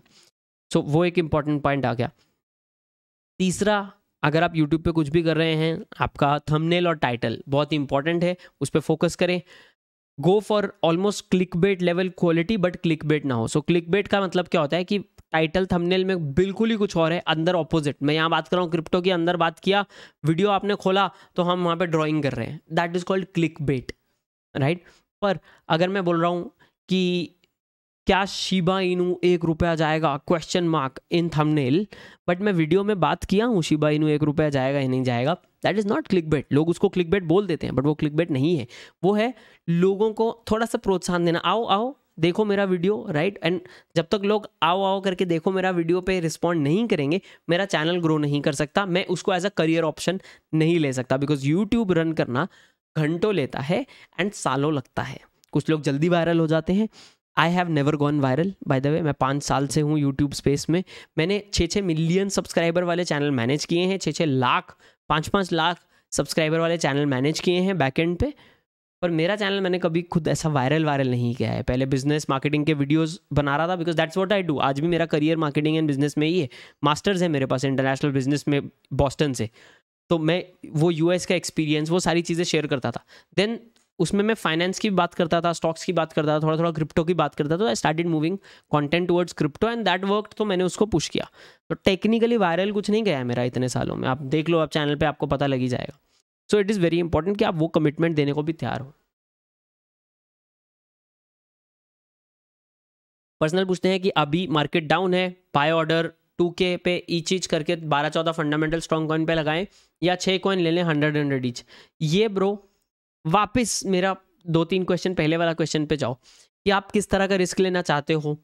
सो so, वो एक इम्पॉर्टेंट पॉइंट आ गया तीसरा अगर आप यूट्यूब पे कुछ भी कर रहे हैं आपका थंबनेल और टाइटल बहुत इंपॉर्टेंट है उस पर फोकस करें go for almost clickbait level quality but clickbait ना हो सो क्लिक बेट का मतलब क्या होता है कि टाइटल थंबनेल में बिल्कुल ही कुछ और है अंदर ऑपोजिट मैं यहाँ बात कर रहा हूँ क्रिप्टो के अंदर बात किया वीडियो आपने खोला तो हम वहाँ पे ड्राइंग कर रहे हैं that is called clickbait right पर अगर मैं बोल रहा हूँ कि क्या शिबा इनू एक रुपया जाएगा question mark in thumbnail but मैं वीडियो में बात किया हूँ शिबा इनू एक रुपया जाएगा या नहीं जाएगा that is not clickbait लोग उसको क्लिक बेट बोल देते हैं बट वो क्लिक बेट नहीं है वो है लोगों को थोड़ा सा प्रोत्साहन देना आओ आओ देखो मेरा वीडियो राइट एंड जब तक लोग आओ आओ करके देखो मेरा वीडियो पे रिस्पॉन्ड नहीं करेंगे मेरा चैनल ग्रो नहीं कर सकता मैं उसको एज अ करियर ऑप्शन नहीं ले सकता बिकॉज यूट्यूब रन करना घंटों लेता है एंड सालों लगता है कुछ लोग जल्दी वायरल हो जाते हैं I have never gone viral by the way मैं पाँच साल से हूँ यूट्यूब स्पेस में मैंने छः छः मिलियन सब्सक्राइबर वाले चैनल मैनेज किए हैं छः छः लाख पाँच पाँच लाख सब्सक्राइबर वाले चैनल मैनेज किए हैं बैक एंड पे पर मेरा चैनल मैंने कभी खुद ऐसा वायरल वायरल नहीं किया है पहले बिजनेस मार्केटिंग के वीडियोस बना रहा था because that's what I do आज भी मेरा करियर मार्केटिंग एंड बिजनेस में ही है मास्टर्स है मेरे पास इंटरनेशनल बिजनेस में बॉस्टन से तो मैं वो यूएस का एक्सपीरियंस वो सारी चीज़ें शेयर करता था देन उसमें मैं फाइनेंस की बात करता था स्टॉक्स की बात करता था थोड़ा थोड़ा क्रिप्टो की बात करता था तो I started moving content towards crypto and that work तो मैंने उसको पुश किया तो टेक्निकली वायरल कुछ नहीं गया है मेरा इतने सालों में आप देख लो आप चैनल पर आपको पता लगी जाएगा so it is very important कि आप वो कमिटमेंट देने को भी तैयार हो पर्सनल पूछते हैं कि अभी मार्केट डाउन है बाय ऑर्डर टू के पे ईच ईच करके बारह चौदह फंडामेंटल स्ट्रॉन्ग कॉइन पे लगाएं या छः कॉइन ले लें हंड्रेड हंड्रेड ईच ये ब्रो वापस मेरा दो तीन क्वेश्चन पहले वाला क्वेश्चन पे जाओ कि आप किस तरह का रिस्क लेना चाहते हो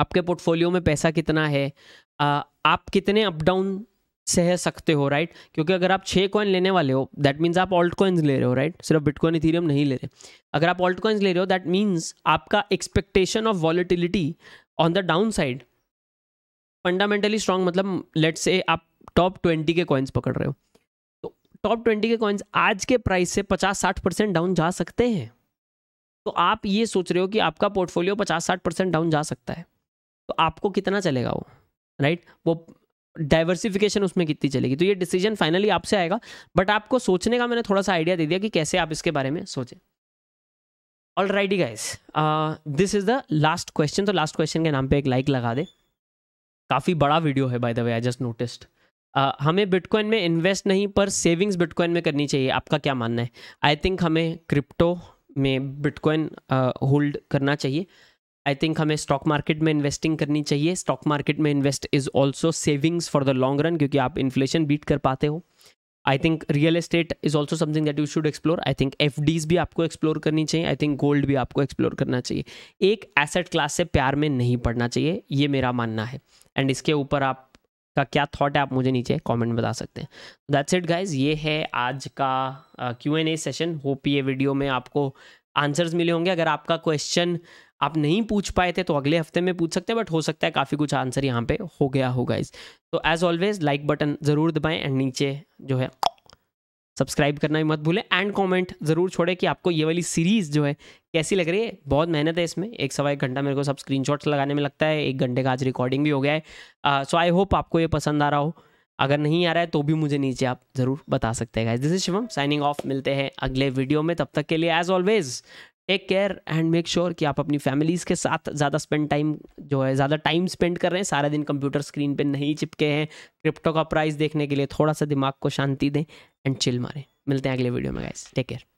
आपके पोर्टफोलियो में पैसा कितना है आ, आप कितने अप डाउन सह सकते हो राइट क्योंकि अगर आप छः कॉइन लेने वाले हो दैट मीन्स आप ऑल्ट कॉइन्स ले रहे हो राइट सिर्फ बिटकॉइन इथीरियम नहीं ले रहे अगर आप ऑल्ट कॉइन्स ले रहे हो दैट मीन्स आपका expectation of volatility on the downside fundamentally strong मतलब लेट्स से आप टॉप ट्वेंटी के कॉइन्स पकड़ रहे हो तो टॉप ट्वेंटी के कॉइन्स आज के प्राइस से पचास साठ परसेंट डाउन जा सकते हैं तो आप ये सोच रहे हो कि आपका पोर्टफोलियो पचास साठ परसेंट डाउन जा सकता है तो आपको कितना चलेगा वो राइट वो डाइवर्सिफिकेशन उसमें कितनी चलेगी तो ये डिसीजन फाइनली आपसे आएगा बट आपको सोचने का मैंने थोड़ा सा आइडिया दे दिया कि कैसे आप इसके बारे में सोचें all right guys this is the last question तो लास्ट क्वेश्चन के नाम पे एक लाइक लगा दे काफ़ी बड़ा वीडियो है by the way I just noticed हमें बिटकॉइन में इन्वेस्ट नहीं पर सेविंग्स बिटकॉइन में करनी चाहिए आपका क्या मानना है आई थिंक हमें क्रिप्टो में बिटकॉइन होल्ड uh, करना चाहिए आई थिंक हमें स्टॉक मार्केट में इन्वेस्टिंग करनी चाहिए स्टॉक मार्केट में invest is also savings for the long run क्योंकि आप इन्फ्लेशन बीट कर पाते हो I think real estate is also something that you should explore I think F भी आपको एक्सप्लोर करनी चाहिए आई थिंक गोल्ड भी आपको एक्सप्लोर करना चाहिए एक एसेट क्लास से प्यार में नहीं पड़ना चाहिए ये मेरा मानना है एंड इसके ऊपर आप का क्या थॉट है आप मुझे नीचे कमेंट बता सकते हैं दैट्स इट गाइज ये है आज का Q and A session hope ये वीडियो में आपको आंसर्स मिले होंगे अगर आपका क्वेश्चन आप नहीं पूछ पाए थे तो अगले हफ्ते में पूछ सकते हैं बट हो सकता है काफ़ी कुछ आंसर यहाँ पे हो गया हो गाइज तो एज ऑलवेज लाइक बटन ज़रूर दबाएं एंड नीचे जो है सब्सक्राइब करना भी मत भूलें एंड कमेंट ज़रूर छोड़े कि आपको ये वाली सीरीज़ जो है कैसी लग रही है बहुत मेहनत है इसमें एक सवा एक घंटा मेरे को सब स्क्रीन लगाने में लगता है एक घंटे का आज रिकॉर्डिंग भी हो गया है सो आई होप आपको ये पसंद आ रहा हो अगर नहीं आ रहा है तो भी मुझे नीचे आप ज़रूर बता सकते हैं this is Shivam signing off मिलते हैं अगले वीडियो में तब तक के लिए as always take care and make sure कि आप अपनी फैमिलीज़ के साथ ज़्यादा स्पेंड टाइम जो है ज़्यादा टाइम स्पेंड कर रहे हैं सारा दिन कंप्यूटर स्क्रीन पे नहीं चिपके हैं क्रिप्टो का प्राइस देखने के लिए थोड़ा सा दिमाग को शांति दें एंड चिल मारें मिलते हैं अगले वीडियो में गाइस टेक केयर